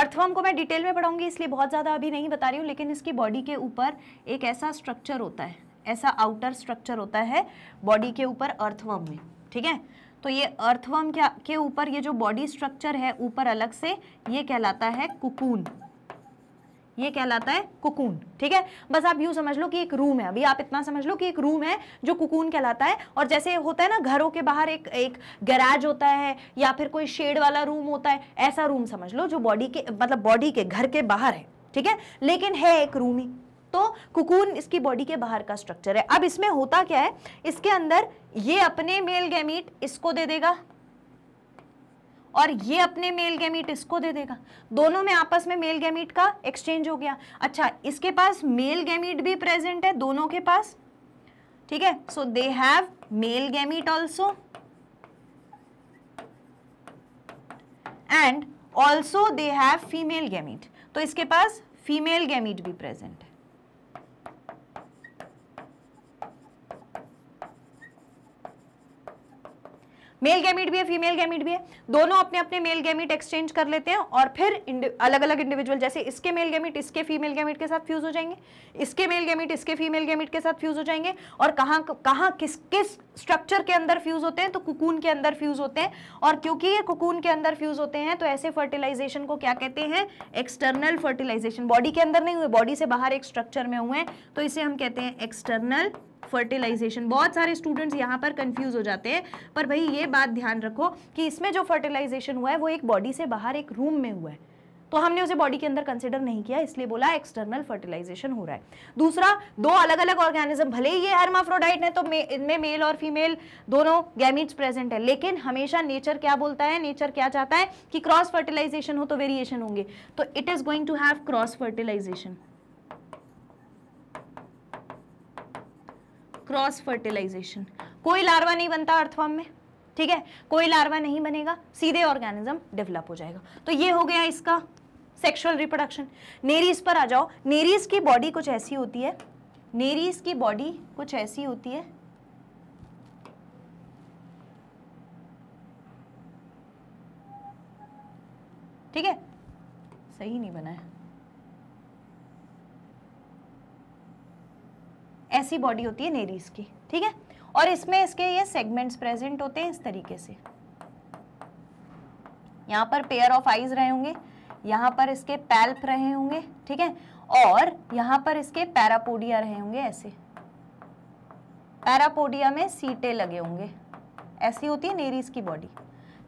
[SPEAKER 1] अर्थवम को मैं डिटेल में पढ़ाऊंगी इसलिए बहुत ज़्यादा अभी नहीं बता रही हूँ लेकिन इसकी बॉडी के ऊपर एक ऐसा स्ट्रक्चर होता है ऐसा आउटर स्ट्रक्चर होता है बॉडी के ऊपर अर्थवम में ठीक है तो ये अर्थवम क्या के ऊपर ये जो बॉडी स्ट्रक्चर है ऊपर अलग से ये कहलाता है कुकून ये कहलाता है कुकून ठीक है बस आप यूँ समझ लो कि एक रूम है अभी आप इतना समझ लो कि एक रूम है जो कुकून कहलाता है और जैसे होता है ना घरों के बाहर एक एक गैराज होता है या फिर कोई शेड वाला रूम होता है ऐसा रूम समझ लो जो बॉडी के मतलब बॉडी के घर के बाहर है ठीक है लेकिन है एक रूम ही तो कुकून इसकी बॉडी के बाहर का स्ट्रक्चर है अब इसमें होता क्या है इसके अंदर ये अपने मेल गैमीट इसको दे देगा और ये अपने मेल गैमीट इसको दे देगा दोनों में आपस में मेल गैमीट का एक्सचेंज हो गया अच्छा इसके पास मेल गैमीट भी प्रेजेंट है दोनों के पास ठीक है so they have male gamete also and also they have female gamete तो इसके पास फीमेल गैमीट भी प्रेजेंट है मेल गैमिट भी है फीमेल गैमिट भी है दोनों अपने अपने मेल गैमिट एक्सचेंज कर लेते हैं और फिर अलग अलग इंडिविजुअल जैसे इसके मेल गैमिट इसके फीमेल गैमिट के साथ फ्यूज हो जाएंगे इसके मेल गैमिट इसके फीमेल गैमिट के साथ फ्यूज हो जाएंगे और कहाँ कहाँ किस किस स्ट्रक्चर के अंदर फ्यूज होते हैं तो कुकून के अंदर फ्यूज होते हैं और क्योंकि ये कुकून के अंदर फ्यूज होते हैं तो ऐसे फर्टिलाइजेशन को क्या कहते हैं एक्सटर्नल फर्टिलाइजेशन बॉडी के अंदर नहीं हुए बॉडी से बाहर एक स्ट्रक्चर में हुए हैं तो इसे हम कहते हैं एक्सटर्नल फर्टिलाइजेशन बहुत सारे स्टूडेंट्स यहाँ पर कंफ्यूज हो जाते हैं पर भाई ये बात ध्यान रखो कि इसमें जो फर्टिलाइजेशन हुआ है वो एक बॉडी से बाहर एक रूम में हुआ है तो हमने उसे बॉडी के अंदर कंसिडर नहीं किया इसलिए बोला एक्सटर्नल फर्टिलाइजेशन हो रहा है दूसरा दो अलग अलग ऑर्गेनिज्म भले ही ये हर्माफ्रोडाइट है तो मे, इनमें मेल और फीमेल दोनों गैमिट्स प्रेजेंट है लेकिन हमेशा नेचर क्या बोलता है नेचर क्या चाहता है कि क्रॉस फर्टिलाइजेशन हो तो वेरिएशन होंगे तो it is going to have cross fertilisation cross fertilisation कोई लार्वा नहीं बनता अर्थवर्म में ठीक है कोई लार्वा नहीं बनेगा सीधे ऑर्गेनिज्म डेवलप हो जाएगा तो ये हो गया इसका सेक्सुअल रिप्रोडक्शन नेरीज पर आ जाओ नेरीज की बॉडी कुछ ऐसी होती है नेरीज की बॉडी कुछ ऐसी होती है ठीक है सही नहीं बना है ऐसी बॉडी होती है नेरीज की ठीक है और इसमें इसके ये सेगमेंट्स प्रेजेंट होते हैं इस तरीके से यहाँ पर पेयर ऑफ आईज रहे होंगे यहाँ पर इसके पैल्प रहे होंगे ठीक है और यहाँ पर इसके पैरापोडिया रहे होंगे ऐसे पैरापोडिया में सीटे लगे होंगे ऐसी होती है नेरीज की बॉडी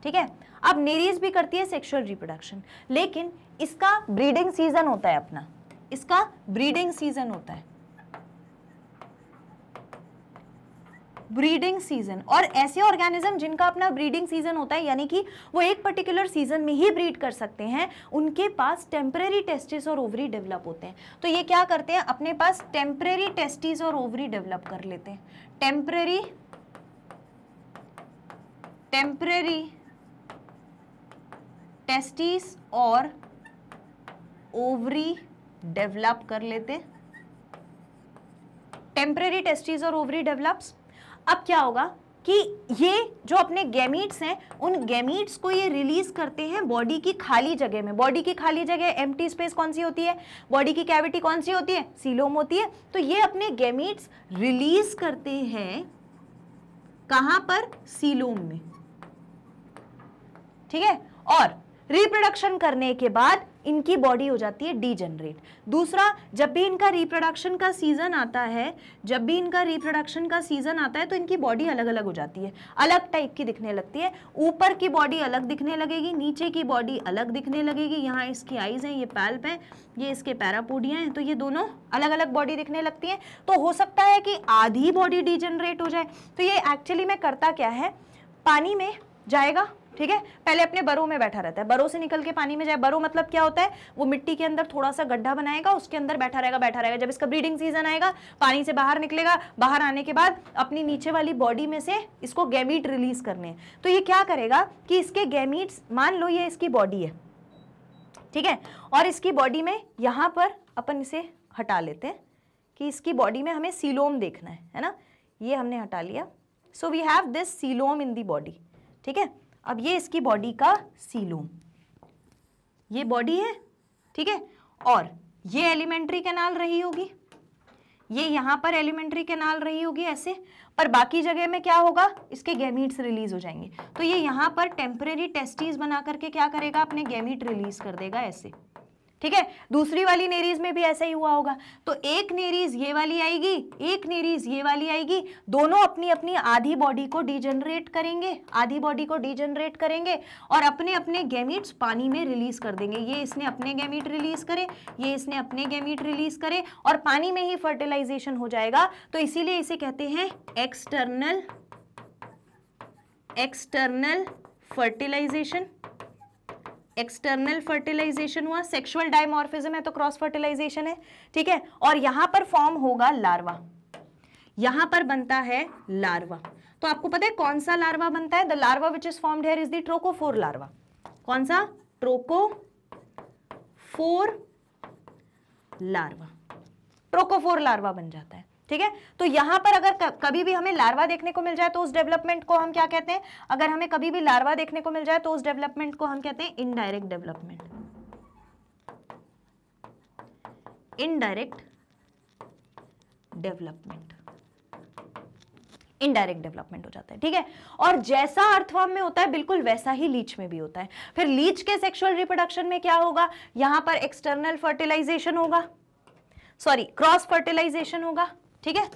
[SPEAKER 1] ठीक है अब नेरीज भी करती है सेक्सुअल रिप्रोडक्शन लेकिन इसका ब्रीडिंग सीजन होता है अपना इसका ब्रीडिंग सीजन होता है ब्रीडिंग सीजन और ऐसे ऑर्गेनिज्म जिनका अपना ब्रीडिंग सीजन होता है यानी कि वो एक पर्टिकुलर सीजन में ही ब्रीड कर सकते हैं उनके पास टेम्परेरी टेस्टिस और ओवरी डेवलप होते हैं तो ये क्या करते हैं अपने पास टेम्परेरी टेस्टिस और ओवरी डेवलप कर लेते हैं टेम्परेरी टेम्परेरी टेस्टिस और ओवरी डेवलप कर लेते टेम्परेरी टेस्टिस और ओवरी डेवलप्स अब क्या होगा कि ये जो अपने गैमीट्स हैं उन गैमीट्स को ये रिलीज करते हैं बॉडी की खाली जगह में बॉडी की खाली जगह एम स्पेस कौन सी होती है बॉडी की कैविटी कौन सी होती है सीलोम होती है तो ये अपने गैमीट्स रिलीज करते हैं कहां पर सीलोम में ठीक है और रिप्रोडक्शन करने के बाद इनकी बॉडी हो जाती है डीजनरेट दूसरा जब भी इनका रिप्रोडक्शन का सीज़न आता है जब भी इनका रिप्रोडक्शन का सीज़न आता है तो इनकी बॉडी अलग अलग हो जाती है अलग टाइप की दिखने लगती है ऊपर की बॉडी अलग दिखने लगेगी नीचे की बॉडी अलग दिखने लगेगी यहाँ इसकी आइज़ हैं ये पैल्प हैं ये इसके पैरापोडिया हैं तो ये दोनों अलग अलग बॉडी दिखने लगती हैं तो हो सकता है कि आधी बॉडी डीजनरेट हो जाए तो ये एक्चुअली में करता क्या है पानी में जाएगा ठीक है पहले अपने बरो में बैठा रहता है बरो से निकल के पानी में जाए बरो मतलब क्या होता है वो मिट्टी के अंदर थोड़ा सा गड्ढा बनाएगा उसके अंदर बैठा रहेगा बैठा रहेगा जब इसका ब्रीडिंग सीजन आएगा पानी से बाहर निकलेगा बाहर आने के बाद अपनी नीचे वाली बॉडी में से इसको गैमीट रिलीज करने तो ये क्या करेगा कि इसके गैमीट्स मान लो ये इसकी बॉडी है ठीक है और इसकी बॉडी में यहां पर अपन इसे हटा लेते हैं कि इसकी बॉडी में हमें सीलोम देखना है है ना ये हमने हटा लिया so we have this coelom in the body ठीक है अब ये इसकी बॉडी का सीलोम ये बॉडी है ठीक है और ये एलिमेंट्री कैनाल रही होगी ये यहां पर एलिमेंट्री कैनाल रही होगी ऐसे पर बाकी जगह में क्या होगा इसके गैमिट्स रिलीज हो जाएंगे तो ये यहां पर टेम्परेरी टेस्टीज बना करके क्या करेगा अपने गैमिट रिलीज कर देगा ऐसे ठीक है दूसरी वाली नेरीज में भी ऐसा ही हुआ होगा तो एक नेरीज ये वाली आएगी एक नेरीज ये वाली आएगी दोनों अपनी अपनी आधी बॉडी को डिजनरेट करेंगे आधी बॉडी को डिजनरेट करेंगे और अपने अपने गैमिट्स पानी में रिलीज कर देंगे ये इसने अपने गैमिट रिलीज करे ये इसने अपने गैमिट रिलीज करे और पानी में ही फर्टिलाइजेशन हो जाएगा तो इसीलिए इसे कहते हैं external external fertilisation external fertilisation हुआ सेक्सुअल डायमोर्फिज्म है तो क्रॉस फर्टिलाइजेशन है ठीक है और यहां पर फॉर्म होगा लार्वा यहां पर बनता है लार्वा तो आपको पता है कौन सा लार्वा बनता है the larva which is form here is the trochophore larva कौन सा trochophore larva trochophore larva बन जाता है ठीक है तो यहां पर अगर कभी भी हमें लार्वा देखने को मिल जाए तो उस डेवलपमेंट को हम क्या कहते हैं अगर हमें कभी भी लार्वा देखने को मिल जाए तो उस डेवलपमेंट को हम कहते हैं indirect development indirect development indirect development हो जाता है ठीक है और जैसा अर्थवाम में होता है बिल्कुल वैसा ही लीच में भी होता है फिर लीच के सेक्सुअल रिप्रोडक्शन में क्या होगा यहां पर एक्सटर्नल फर्टिलाइजेशन होगा सॉरी क्रॉस फर्टिलाइजेशन होगा ठीक है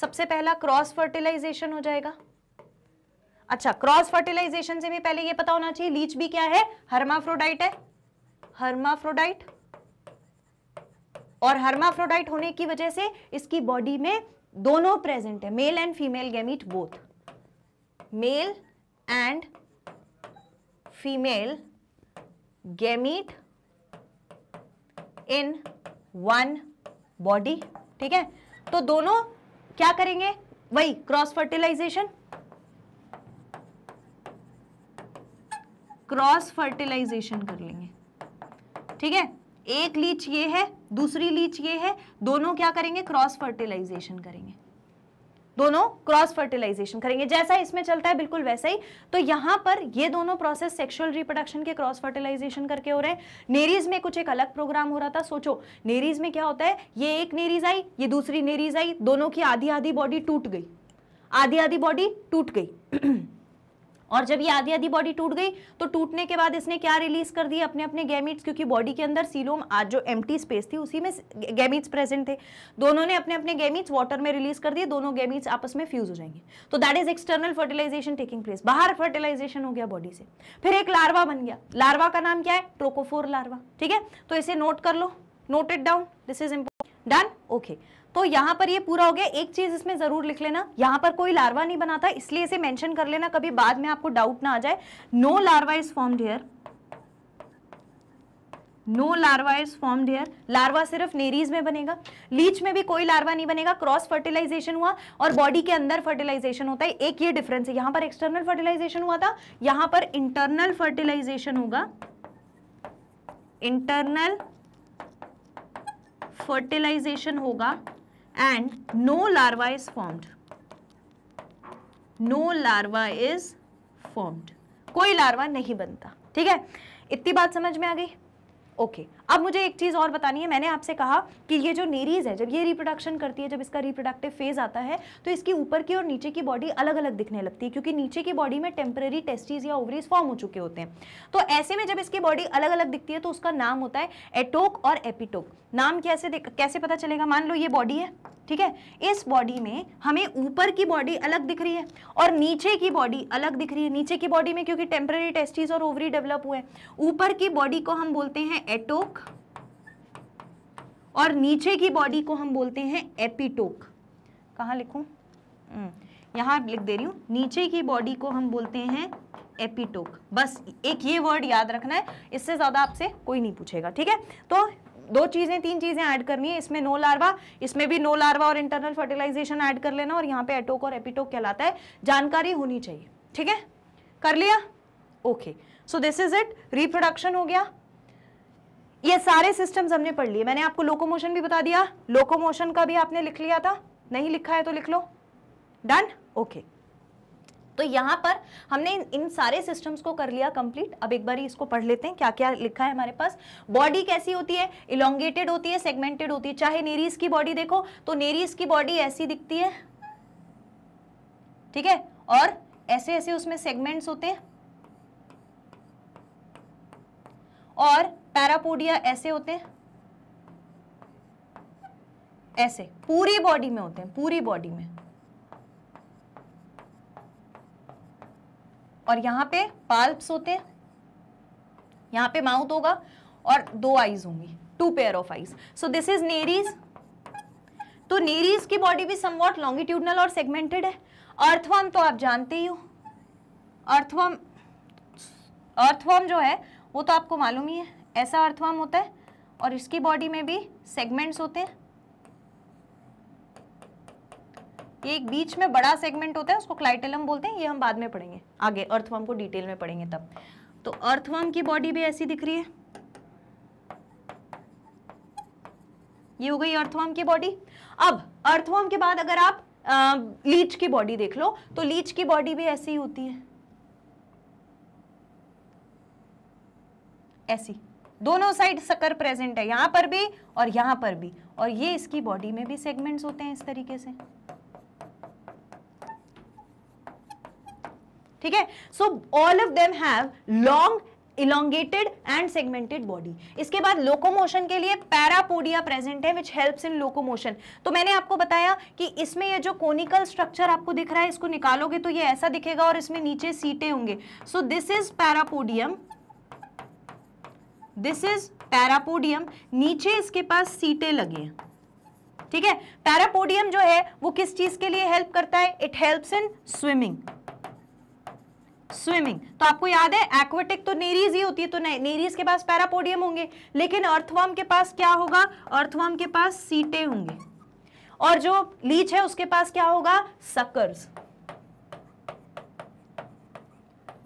[SPEAKER 1] सबसे पहला क्रॉस फर्टिलाइजेशन हो जाएगा अच्छा क्रॉस फर्टिलाइजेशन से भी पहले ये पता होना चाहिए लीच भी क्या है हर्माफ्रोडाइट है हर्माफ्रोडाइट और हर्माफ्रोडाइट होने की वजह से इसकी बॉडी में दोनों प्रेजेंट है male and female gamete both male and female gamete in one body ठीक है तो दोनों क्या करेंगे वही क्रॉस फर्टिलाइजेशन क्रॉस फर्टिलाइजेशन कर लेंगे ठीक है एक लीच ये है दूसरी लीच ये है दोनों क्या करेंगे क्रॉस फर्टिलाइजेशन करेंगे दोनों क्रॉस फर्टिलाइजेशन करेंगे जैसा इसमें चलता है बिल्कुल वैसा ही तो यहां पर ये दोनों प्रोसेस सेक्सुअल रिप्रोडक्शन के क्रॉस फर्टिलाइजेशन करके हो रहे हैं नेरीज में कुछ एक अलग प्रोग्राम हो रहा था सोचो नेरीज में क्या होता है ये एक नेरीज आई ये दूसरी नेरीज आई दोनों की आधी आधी बॉडी टूट गई आधी आधी बॉडी टूट गई और जब ये आधी आधी बॉडी टूट गई तो टूटने के बाद इसने क्या रिलीज कर दिया अपने अपने गैमिट्स क्योंकि बॉडी के अंदर सीलोम आज जो एम स्पेस थी उसी में गैमिट्स प्रेजेंट थे दोनों ने अपने अपने गैमिट्स वाटर में रिलीज कर दिए दोनों गैमिट्स आपस में फ्यूज हो जाएंगे तो that is external fertilisation taking place बाहर फर्टिलाइजेशन हो गया बॉडी से फिर एक लार्वा बन गया लार्वा का नाम क्या है ट्रोकोफोर लार्वा ठीक है तो इसे नोट कर लो note it down this is important done okay तो यहाँ पर ये पूरा हो गया एक चीज इसमें जरूर लिख लेना यहाँ पर कोई लार्वा नहीं बनाता इसलिए इसे मेंशन कर लेना कभी बाद में आपको डाउट ना आ जाए no larva is form here no larva is form here larva सिर्फ नेरीज में बनेगा लीच में भी कोई लार्वा नहीं बनेगा क्रॉस फर्टिलाइजेशन हुआ और बॉडी के अंदर फर्टिलाइजेशन होता है एक ये डिफरेंस है यहां पर एक्सटर्नल फर्टिलाइजेशन हुआ था यहां पर इंटरनल फर्टिलाइजेशन होगा इंटरनल फर्टिलाइजेशन होगा and no larva is formed no larva is formed koi larva nahi banta theek hai itni baat samajh mein aa gayi okay. अब मुझे एक चीज़ और बतानी है मैंने आपसे कहा कि ये जो नेरीज है जब ये रिप्रोडक्शन करती है जब इसका रिप्रोडक्टिव फेज आता है तो इसकी ऊपर की और नीचे की बॉडी अलग अलग दिखने लगती है क्योंकि नीचे की बॉडी में टेम्पररी टेस्टीज या ओवरीज फॉर्म हो चुके होते हैं तो ऐसे में जब इसकी बॉडी अलग अलग दिखती है तो उसका नाम होता है एटोक और एपिटोक नाम कैसे कैसे पता चलेगा मान लो ये बॉडी है ठीक है इस बॉडी में हमें ऊपर की बॉडी अलग दिख रही है और नीचे की बॉडी अलग दिख रही है नीचे की बॉडी में क्योंकि टेम्पररी टेस्टीज और ओवरी डेवलप हुए ऊपर की बॉडी को हम बोलते हैं एटोक और नीचे की बॉडी को हम बोलते हैं एपिटोक कहा लिखो हम्म, यहां लिख दे रही हूं नीचे की बॉडी को हम बोलते हैं एपिटोक बस एक ये वर्ड याद रखना है इससे ज़्यादा आपसे कोई नहीं पूछेगा ठीक है तो दो चीज़ें तीन चीज़ें ऐड करनी है इसमें नो लार्वा इसमें भी नो लार्वा और इंटरनल फर्टिलाइजेशन ऐड कर लेना और यहाँ पे एटोक और एपिटोक कहलाता है जानकारी होनी चाहिए ठीक है कर लिया okay so this is it reproduction हो गया ये सारे सिस्टम्स हमने पढ़ लिए मैंने आपको लोकोमोशन भी बता दिया लोकोमोशन का भी आपने लिख लिया था नहीं लिखा है तो लिख लो डन ओके तो यहां पर हमने इन सारे सिस्टम्स को कर लिया कंप्लीट अब एक बार इसको पढ़ लेते हैं क्या क्या लिखा है हमारे पास बॉडी कैसी होती है इलोंगेटेड होती है सेगमेंटेड होती है चाहे नेरीज की बॉडी देखो तो नेरीज की बॉडी ऐसी दिखती है ठीक है और ऐसे ऐसे उसमें सेगमेंट्स होते हैं और पैरापोडिया ऐसे होते हैं ऐसे पूरी बॉडी में होते हैं पूरी बॉडी में और यहां पे पाल्प्स होते हैं यहां पे माउथ होगा और दो आईज होंगी two pair of eyes so this is Nereis तो नेरीज की बॉडी भी समवॉट लॉन्गिट्यूडनल और सेगमेंटेड है अर्थवर्म तो आप जानते ही हो अर्थवर्म अर्थवर्म जो है वो तो आपको मालूम ही है ऐसा अर्थवर्म होता है और इसकी बॉडी में भी सेगमेंट्स होते हैं ये एक बीच में बड़ा सेगमेंट होता है उसको क्लाइटेलम बोलते हैं ये हम बाद में पढ़ेंगे आगे अर्थवर्म को डिटेल में पढ़ेंगे तब तो अर्थवर्म की बॉडी भी ऐसी दिख रही है ये हो गई अर्थवर्म की बॉडी अब अर्थवर्म के बाद अगर आप आ, लीच की बॉडी देख लो तो लीच की बॉडी भी ऐसी ही होती है ऐसी दोनों साइड सकर प्रेजेंट है यहां पर भी और यहां पर भी और ये इसकी बॉडी में भी सेगमेंट्स होते हैं इस तरीके से ठीक है so all of them have long elongated and segmented body इसके बाद लोकोमोशन के लिए पैरापोडिया प्रेजेंट है विच हेल्प्स इन लोकोमोशन तो मैंने आपको बताया कि इसमें ये जो कोनिकल स्ट्रक्चर आपको दिख रहा है इसको निकालोगे तो ये ऐसा दिखेगा और इसमें नीचे सीटें होंगे so this is parapodium this is parapodium नीचे इसके पास सीटें लगी हैं ठीक है पैरापोडियम जो है वो किस चीज के लिए हेल्प करता है it helps in swimming swimming तो आपको याद है एक्वेटिक तो नेरीज ही होती है तो नेरीज के पास पैरापोडियम होंगे लेकिन अर्थवर्म के पास क्या होगा अर्थवर्म के पास सीटें होंगे और जो लीच है उसके पास क्या होगा सकर्स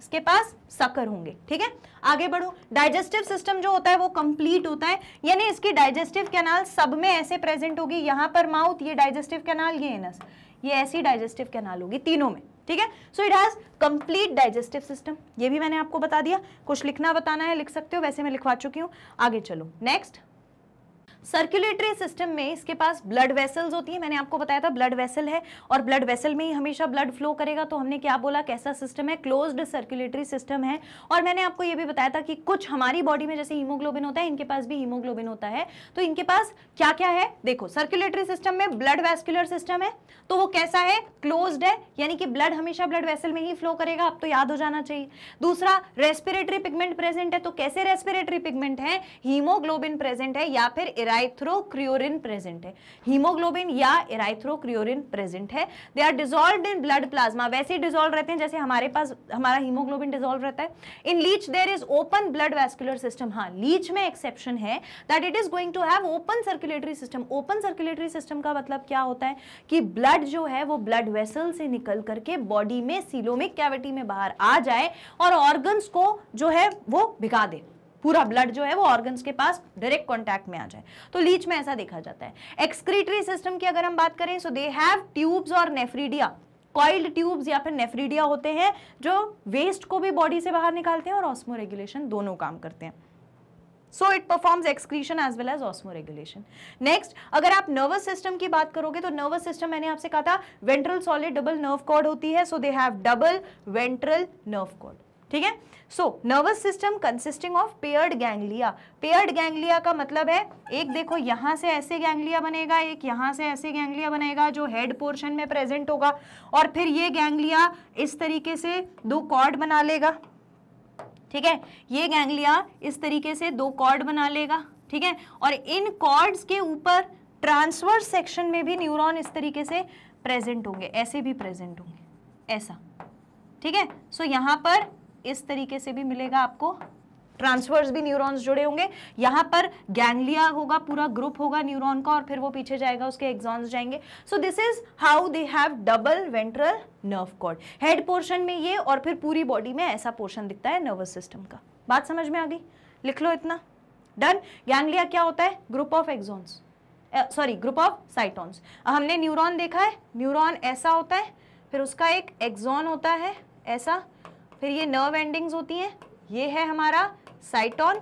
[SPEAKER 1] इसके पास सकर होंगे ठीक है आगे बढ़ो डाइजेस्टिव सिस्टम जो होता है वो कंप्लीट होता है यानी इसकी डाइजेस्टिव कैनाल सब में ऐसे प्रेजेंट होगी यहां पर माउथ ये डाइजेस्टिव कैनाल ये एनस ये ऐसी डाइजेस्टिव कैनाल होगी तीनों में ठीक है so it has complete digestive system ये भी मैंने आपको बता दिया कुछ लिखना बताना है लिख सकते हो वैसे मैं लिखवा चुकी हूँ आगे चलो नेक्स्ट सर्कुलेटरी सिस्टम में इसके पास ब्लड वेसल्स होती है मैंने आपको बताया था ब्लड वेसल है और ब्लड वेसल में ही हमेशा ब्लड फ्लो करेगा तो हमने क्या बोला कैसा सिस्टम है क्लोज्ड सर्कुलेटरी सिस्टम है और मैंने आपको ये भी बताया था कि कुछ हमारी बॉडी में जैसे हीमोग्लोबिन होता है इनके पास भी हीमोग्लोबिन होता है तो इनके पास क्या क्या है देखो सर्कुलेटरी सिस्टम में ब्लड वेस्कुलर सिस्टम है तो वो कैसा है क्लोज है यानी कि ब्लड हमेशा ब्लड वेसल में ही फ्लो करेगा आप तो याद हो जाना चाहिए दूसरा रेस्पिरेटरी पिगमेंट प्रेजेंट है तो कैसे रेस्पिरेटरी पिगमेंट है हीमोग्लोबिन प्रेजेंट है या फिर इरा एराइथ्रोक्रियोरिन प्रेजेंट है हीमोग्लोबिन या एराइथ्रोक्रियोरिन प्रेजेंट है they are dissolve in blood plasma वैसे ही डिजोल्व रहते हैं जैसे हमारे पास हमारा हीमोग्लोबिन डिजोल्व रहता है in leech there is open blood vascular system हाँ लीच में एक्सेप्शन है that it is going to have open circulatory system open circulatory system का मतलब क्या होता है कि ब्लड जो है वो ब्लड वेसल से निकल करके बॉडी में सीलोमिक कैविटी में बाहर आ जाए और ऑर्गन्स को जो है वो भिगा दे पूरा ब्लड जो है वो ऑर्गन्स के पास डायरेक्ट कॉन्टैक्ट में आ जाए तो लीच में ऐसा देखा जाता है एक्सक्रीटरी सिस्टम की अगर हम बात करें सो दे हैव ट्यूब्स और नेफ्रीडिया कॉइल्ड ट्यूब्स या फिर नेफ्रीडिया होते हैं जो वेस्ट को भी बॉडी से बाहर निकालते हैं और ऑस्मो रेगुलेशन दोनों काम करते हैं so it performs excretion as well as osmoregulation next अगर आप नर्वस सिस्टम की बात करोगे तो नर्वस सिस्टम मैंने आपसे कहा था ventral solid double nerve cord होती है so they have double ventral nerve cord ठीक है so nervous system consisting of paired ganglia paired ganglia का मतलब है एक देखो यहां से ऐसे गैंग्लिया बनेगा एक यहां से ऐसे गैंग्लिया बनेगा जो हेड पोर्शन में प्रेजेंट होगा और फिर ये गैंग्लिया इस तरीके से दो कॉर्ड बना लेगा ठीक है ये गैंग्लिया इस तरीके से दो कॉर्ड बना लेगा ठीक है और इन कॉर्ड्स के ऊपर ट्रांसवर्स सेक्शन में भी न्यूरॉन इस तरीके से प्रेजेंट होंगे ऐसे भी प्रेजेंट होंगे ऐसा ठीक है सो यहां पर इस तरीके से भी मिलेगा आपको ट्रांसफर्स भी न्यूरॉन्स जुड़े होंगे यहाँ पर गैंगलिया होगा पूरा ग्रुप होगा न्यूरॉन का और फिर वो पीछे जाएगा उसके एग्जॉन्स जाएंगे so this is how they have double ventral nerve cord head portion में ये और फिर पूरी बॉडी में ऐसा पोर्शन दिखता है नर्वस सिस्टम का बात समझ में आ गई लिख लो इतना डन गैंगलिया क्या होता है group of axons sorry group of cytons हमने न्यूरॉन देखा है न्यूरॉन ऐसा होता है फिर उसका एक एग्जॉन होता है ऐसा फिर ये नर्व एंडिंग्स होती हैं ये है हमारा साइटॉन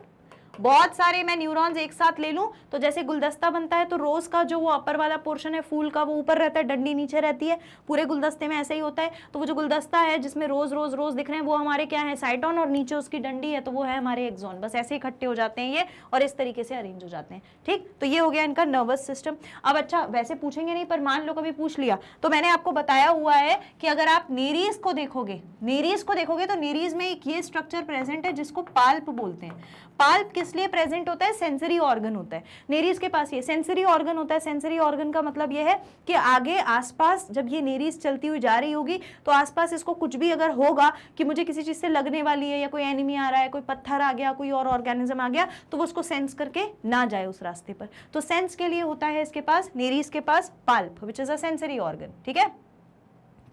[SPEAKER 1] बहुत सारे मैं न्यूरॉन्स एक साथ ले लूं तो जैसे गुलदस्ता बनता है तो रोज़ का जो वो अपर वाला पोर्शन है फूल का वो ऊपर रहता है डंडी नीचे रहती है पूरे गुलदस्ते में ऐसा ही होता है तो वो जो गुलदस्ता है जिसमें रोज़ रोज़ रोज़ दिख रहे हैं वो हमारे क्या है साइटॉन और नीचे उसकी डंडी है तो वो है हमारे एक्जोन बस ऐसे इकट्ठे हो जाते हैं ये और इस तरीके से अरेंज हो जाते हैं ठीक तो ये हो गया इनका नर्वस सिस्टम अब अच्छा वैसे पूछेंगे नहीं पर मान लो कभी पूछ लिया तो मैंने आपको बताया हुआ है कि अगर आप नेरीज को देखोगे नेरीज को देखोगे तो नेरीज में एक ये स्ट्रक्चर प्रेजेंट है जिसको पाल्प बोलते हैं पाल्प किस लिए प्रेजेंट होता है सेंसरी ऑर्गन होता है नेरीज के पास ये सेंसरी ऑर्गन होता है सेंसरी ऑर्गन का मतलब ये है कि आगे आसपास जब ये नेरीज चलती हुई जा रही होगी तो आसपास इसको कुछ भी अगर होगा कि मुझे किसी चीज़ से लगने वाली है या कोई एनिमी आ रहा है कोई पत्थर आ गया कोई और ऑर्गेनिज्म आ गया तो वो उसको सेंस करके ना जाए उस रास्ते पर तो सेंस के लिए होता है इसके पास नेरीज के पास palp which is a sensory organ ठीक है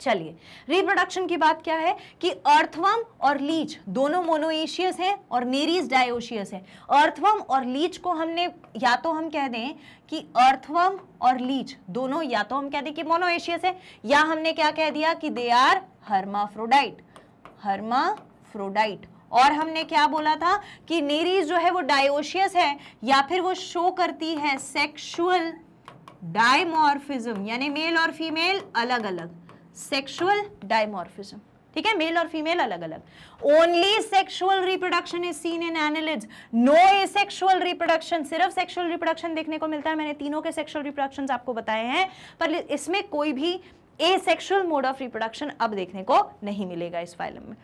[SPEAKER 1] चलिए रिप्रोडक्शन की बात क्या है कि अर्थवम और लीच दोनों मोनोएशियस हैं और नेरीज डायोशियस है अर्थवम और लीच को हमने या तो हम कह दें कि अर्थवम और लीच दोनों या तो हम कह दें कि मोनोएशियस है या हमने क्या कह दिया कि दे आर हर्माफ्रोडाइट हर्माफ्रोडाइट और हमने क्या बोला था कि नेरीज जो है वो डायोशियस है या फिर वो शो करती है सेक्शुअल डायमोरफिज्म यानी मेल और फीमेल अलग अलग सेक्सुअल डायमोर्फिज्म ठीक है मेल और फीमेल अलग अलग only sexual reproduction is seen in annelids no asexual reproduction सिर्फ सेक्सुअल रिप्रोडक्शन देखने को मिलता है मैंने तीनों के सेक्सुअल रिप्रोडक्शन आपको बताए हैं पर इसमें कोई भी ए मोड ऑफ रिप्रोडक्शन अब देखने को नहीं मिलेगा इस फाइलम में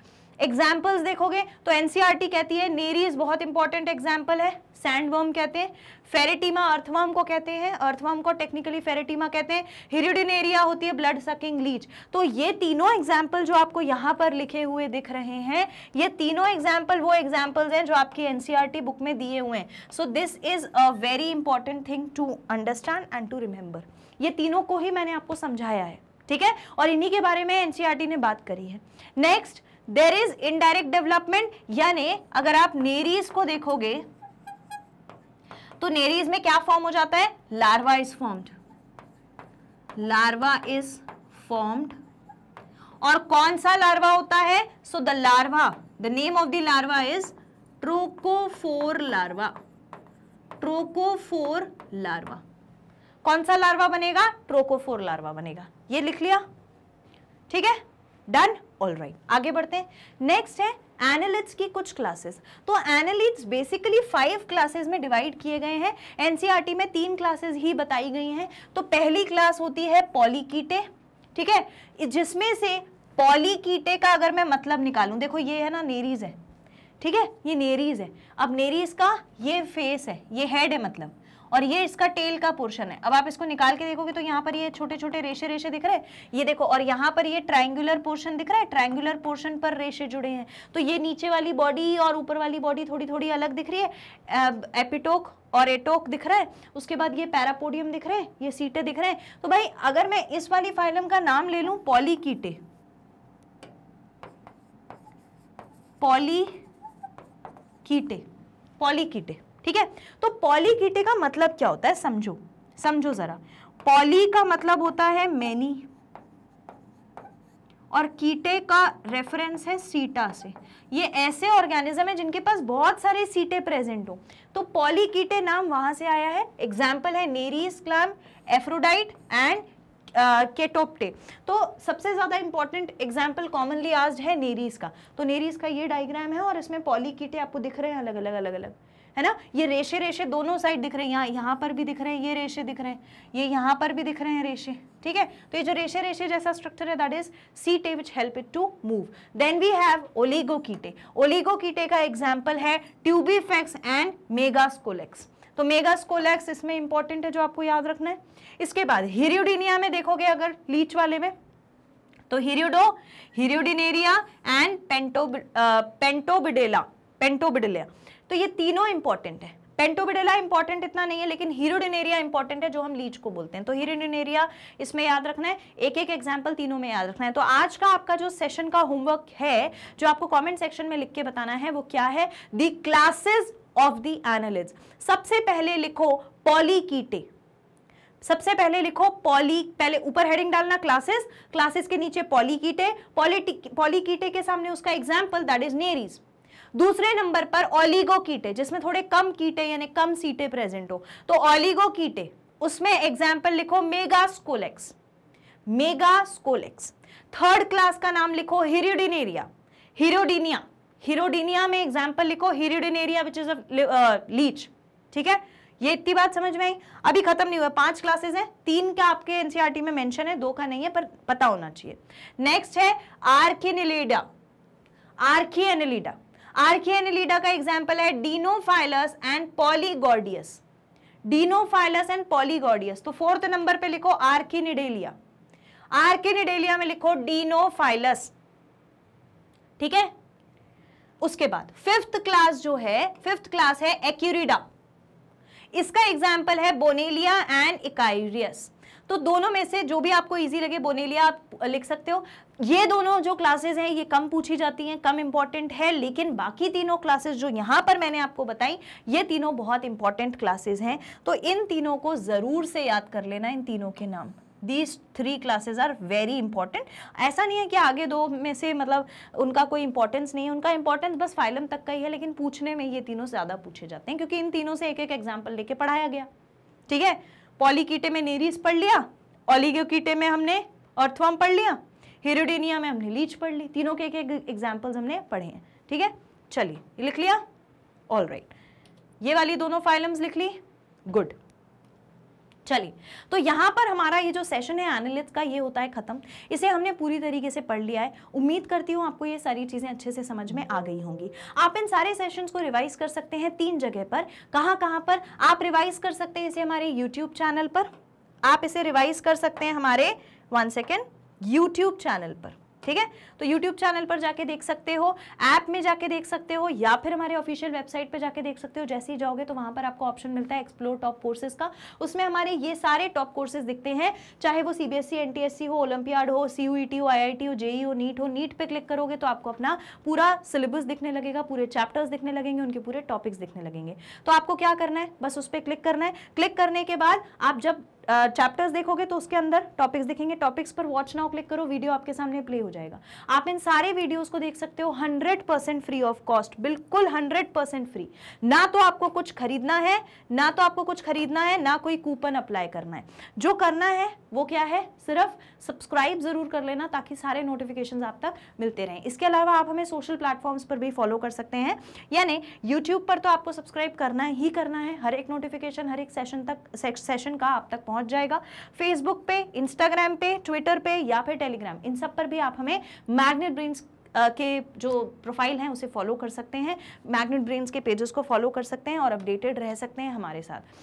[SPEAKER 1] एग्जाम्पल्स देखोगे तो एनसीआरटी e कहती है इज बहुत इंपॉर्टेंट एग्जाम्पल है वर्म कहते हैं फेरेटीमा अर्थवर्म को कहते हैं अर्थवर्म को टेक्निकली फेरेटीमा कहते हैं हिरिडिनेरिया होती है ब्लड सकिंग लीच तो ये तीनों एग्जाम्पल जो आपको यहाँ पर लिखे हुए दिख रहे हैं ये तीनों एग्जाम्पल वो एग्जाम्पल्स हैं जो आपकी एनसीईआरटी बुक में दिए हुए हैं so this is a very important thing to understand and to remember ये तीनों को ही मैंने आपको समझाया है ठीक है और इन्हीं के बारे में एनसीईआरटी e ने बात करी है next there is indirect development यानी अगर आप नेरीज को देखोगे तो नेरीज में क्या फॉर्म हो जाता है larva is formed larva is formed और कौन सा लार्वा होता है so the larva the name of the larva is trochophore larva trochophore larva कौन सा लार्वा बनेगा ट्रोकोफोर लार्वा बनेगा ये लिख लिया ठीक है डन ऑल राइट आगे बढ़ते हैं नेक्स्ट है एनालिट्स की कुछ क्लासेस तो एनालिट्स बेसिकली फाइव क्लासेस में डिवाइड किए गए हैं एनसीईआरटी e में तीन क्लासेस ही बताई गई हैं तो पहली क्लास होती है पॉलीकीटे ठीक है जिसमें से पॉलीकीटे का अगर मैं मतलब निकालूं देखो ये है ना नेरीज है ठीक है ये नेरीज है अब नेरीज का ये फेस है ये हेड है मतलब और ये इसका टेल का पोर्शन है अब आप इसको निकाल के देखोगे तो यहाँ पर ये छोटे छोटे रेशे रेशे दिख रहे हैं ये देखो और यहाँ पर ये ट्राइंगुलर पोर्शन दिख रहा है ट्राइंगुलर पोर्शन पर रेशे जुड़े हैं तो ये नीचे वाली बॉडी और ऊपर वाली बॉडी थोड़ी थोड़ी अलग दिख रही है एपिटोक और एटोक दिख रहा है उसके बाद ये पैरापोडियम दिख रहे हैं ये सीटें दिख रहे हैं तो भाई अगर मैं इस वाली फाइलम का नाम ले लू पॉलीकीटे पॉली कीटे पॉली कीटे ठीक है तो पॉलीकीटे का मतलब क्या होता है समझो समझो जरा पॉली का मतलब होता है मैनी और कीटे का रेफरेंस है सीटा से ये ऐसे ऑर्गेनिज्म है जिनके पास बहुत सारे सीटे प्रेजेंट हो तो कीटे नाम वहां से आया है एग्जाम्पल है नेरीस क्लम एफ्रोडाइट एंड केटोप्टे तो सबसे ज़्यादा इंपॉर्टेंट एग्जाम्पल कॉमनली आज है नेरीस का तो नेरीस का ये डायग्राम है और इसमें पॉली कीटे आपको दिख रहे हैं अलग अलग अलग अलग है ना ये रेशे रेशे दोनों साइड दिख रहे हैं यहाँ यहाँ पर भी दिख रहे हैं ये रेशे दिख रहे हैं ये यहाँ पर भी दिख रहे हैं रेशे ठीक है तो ये जो रेशे रेशे जैसा स्ट्रक्चर है दैट इज टे which help it to move then we have Oligochaeta का एग्जाम्पल है ट्यूबीफेक्स एंड मेगास्कोलेक्स तो मेगास्कोलेक्स इसमें इंपॉर्टेंट है जो आपको याद रखना है इसके बाद हीरियोडिनिया में देखोगे अगर लीच वाले में तो हीरियोडो हीरियोडिनेरिया एंड पेंटोब पेंटोबिडेला पेंटोबिडेलिया तो ये तीनों इंपॉर्टेंट है पेंटोबिडेला इंपॉर्टेंट इतना नहीं है लेकिन हीरोडिनेरिया इंपॉर्टेंट है जो हम लीच को बोलते हैं तो हीरोडिनेरिया इसमें याद रखना है एक एक एग्जाम्पल तीनों में याद रखना है तो आज का आपका जो सेशन का होमवर्क है जो आपको कमेंट सेक्शन में लिख के बताना है वो क्या है the classes of the annelids सबसे पहले लिखो पॉलीकीटे सबसे पहले लिखो पॉली पहले ऊपर हेडिंग डालना क्लासेस क्लासेस के नीचे पॉलीकीटे पॉलीटिक पॉलीकीटे के सामने उसका एग्जाम्पल दैट इज नेरीज दूसरे नंबर पर ओलिगो कीटे जिसमें थोड़े कम कीटे यानी कम सीटें प्रेजेंट हो तो ओलिगो कीटे उसमें एग्जाम्पल लिखो Megascolex Megascolex third class का नाम लिखो हिरोडिनेरिया हिरोडिनिया हिरोडिनिया में एग्जाम्पल लिखो हिरोडिनेरिया विच इज लीच ठीक है ये इतनी बात समझ में आई अभी खत्म नहीं हुआ पांच क्लासेस हैं तीन का आपके एनसीईआरटी e में मेंशन है दो का नहीं है पर पता होना चाहिए नेक्स्ट है आर्किनिलीडा आर्किनिलीडा आर्कियनिलीडा का एग्जाम्पल है डीनोफाइलस एंड पॉलीगॉर्डियस डीनोफाइलस एंड पॉलीगॉर्डियस तो फोर्थ नंबर पे लिखो आर्किनिडेलिया आर्किनिडेलिया में लिखो डीनोफाइलस ठीक है उसके बाद फिफ्थ क्लास जो है फिफ्थ क्लास है एक्यूरिडा इसका एग्जाम्पल है बोनेलिया एंड इकाइरियस तो दोनों में से जो भी आपको इजी लगे बोनेलिया आप लिख सकते हो ये दोनों जो क्लासेस हैं ये कम पूछी जाती हैं कम इंपॉर्टेंट है लेकिन बाकी तीनों क्लासेस जो यहाँ पर मैंने आपको बताई ये तीनों बहुत इंपॉर्टेंट क्लासेस हैं तो इन तीनों को ज़रूर से याद कर लेना इन तीनों के नाम these three classes are very important ऐसा नहीं है कि आगे दो में से मतलब उनका कोई इंपॉर्टेंस नहीं है उनका इंपॉर्टेंस बस फाइलम तक का ही है लेकिन पूछने में ये तीनों ज़्यादा पूछे जाते हैं क्योंकि इन तीनों से एक एक एग्जाम्पल लेके पढ़ाया गया ठीक है पॉलीकीटे में नेरीज पढ़ लिया ऑलिगोकीटे में हमने अर्थवम पढ़ लिया हेरोडेनिया में हमने लीच पढ़ ली तीनों के एक एग्जाम्पल्स हमने पढ़े हैं ठीक है चलिए लिख लिया ऑल राइट right. ये वाली दोनों फाइलम्स लिख ली गुड चलिए तो यहाँ पर हमारा ये जो सेशन है एनालिस्ट का ये होता है ख़त्म इसे हमने पूरी तरीके से पढ़ लिया है उम्मीद करती हूँ आपको ये सारी चीज़ें अच्छे से समझ में आ गई होंगी आप इन सारे सेशंस को रिवाइज कर सकते हैं तीन जगह पर कहाँ कहाँ पर आप रिवाइज कर सकते हैं इसे हमारे यूट्यूब चैनल पर आप इसे रिवाइज कर सकते हैं हमारे वन सेकेंड यूट्यूब चैनल पर ठीक है तो यूट्यूब चैनल पर जाके देख सकते हो ऐप में जाके देख सकते हो या फिर हमारे ऑफिशियल वेबसाइट पर जाके देख सकते हो जैसे ही जाओगे तो वहां पर आपको ऑप्शन मिलता है एक्सप्लोर टॉप कोर्सेज का उसमें हमारे ये सारे टॉप कोर्सेज दिखते हैं चाहे वो सी एनटीएससी एस सी हो ओलंपियाड हो सी यू टी हो आई आई टी हो जेई e हो नीट हो नीट पर क्लिक करोगे तो आपको अपना पूरा सिलेबस दिखने लगेगा पूरे चैप्टर्स दिखने लगेंगे उनके पूरे टॉपिक्स दिखने लगेंगे तो आपको क्या करना है बस उस पर क्लिक करना है क्लिक करने के बाद आप जब चैप्टर्स देखोगे तो उसके अंदर टॉपिक्स देखेंगे टॉपिक्स पर वॉच नाउ क्लिक करो वीडियो आपके सामने प्ले हो जाएगा आप इन सारे वीडियोस को देख सकते हो 100% फ्री ऑफ कॉस्ट बिल्कुल 100% फ्री ना तो आपको कुछ खरीदना है ना तो आपको कुछ खरीदना है ना कोई कूपन अप्लाई करना है जो करना है वो क्या है सिर्फ सब्सक्राइब ज़रूर कर लेना ताकि सारे नोटिफिकेशन आप तक मिलते रहें इसके अलावा आप हमें सोशल प्लेटफॉर्म्स पर भी फॉलो कर सकते हैं यानी यूट्यूब पर तो आपको सब्सक्राइब करना ही करना है हर एक नोटिफिकेशन हर एक सेशन तक सेशन का आप तक पहुंच पहुंच जाएगा फेसबुक पे इंस्टाग्राम पे ट्विटर पे या फिर टेलीग्राम इन सब पर भी आप हमें मैग्नेट ब्रेन्स के जो प्रोफाइल हैं उसे फॉलो कर सकते हैं मैग्नेट ब्रेन्स के पेजेस को फॉलो कर सकते हैं और अपडेटेड रह सकते हैं हमारे साथ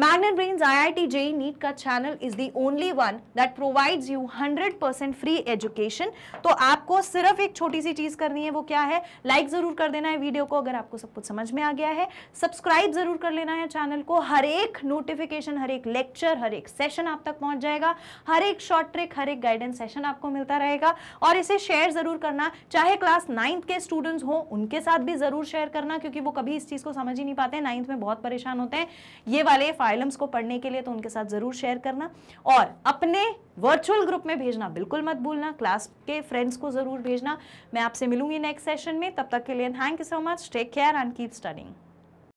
[SPEAKER 1] Magnet Brains IIT JEE NEET का channel is the only one that provides you 100% free education तो आपको सिर्फ एक छोटी सी चीज़ करनी है वो क्या है लाइक like ज़रूर कर देना है वीडियो को अगर आपको सब कुछ समझ में आ गया है सब्सक्राइब ज़रूर कर लेना है चैनल को हर एक नोटिफिकेशन हर एक लेक्चर हर एक सेशन आप तक पहुंच जाएगा हर एक शॉर्ट ट्रिक हर एक गाइडेंस सेशन आपको मिलता रहेगा और इसे शेयर ज़रूर करना चाहे क्लास नाइन्थ के स्टूडेंट्स हों उनके साथ भी ज़रूर शेयर करना क्योंकि वो कभी इस चीज़ को समझ ही नहीं पाते नाइन्थ में बहुत परेशान होते हैं ये वाले फाइलम्स को पढ़ने के लिए तो उनके साथ ज़रूर शेयर करना और अपने वर्चुअल ग्रुप में भेजना बिल्कुल मत भूलना क्लास के फ्रेंड्स को ज़रूर भेजना मैं आपसे मिलूंगी नेक्स्ट सेशन में तब तक के लिए thank you so much take care and keep studying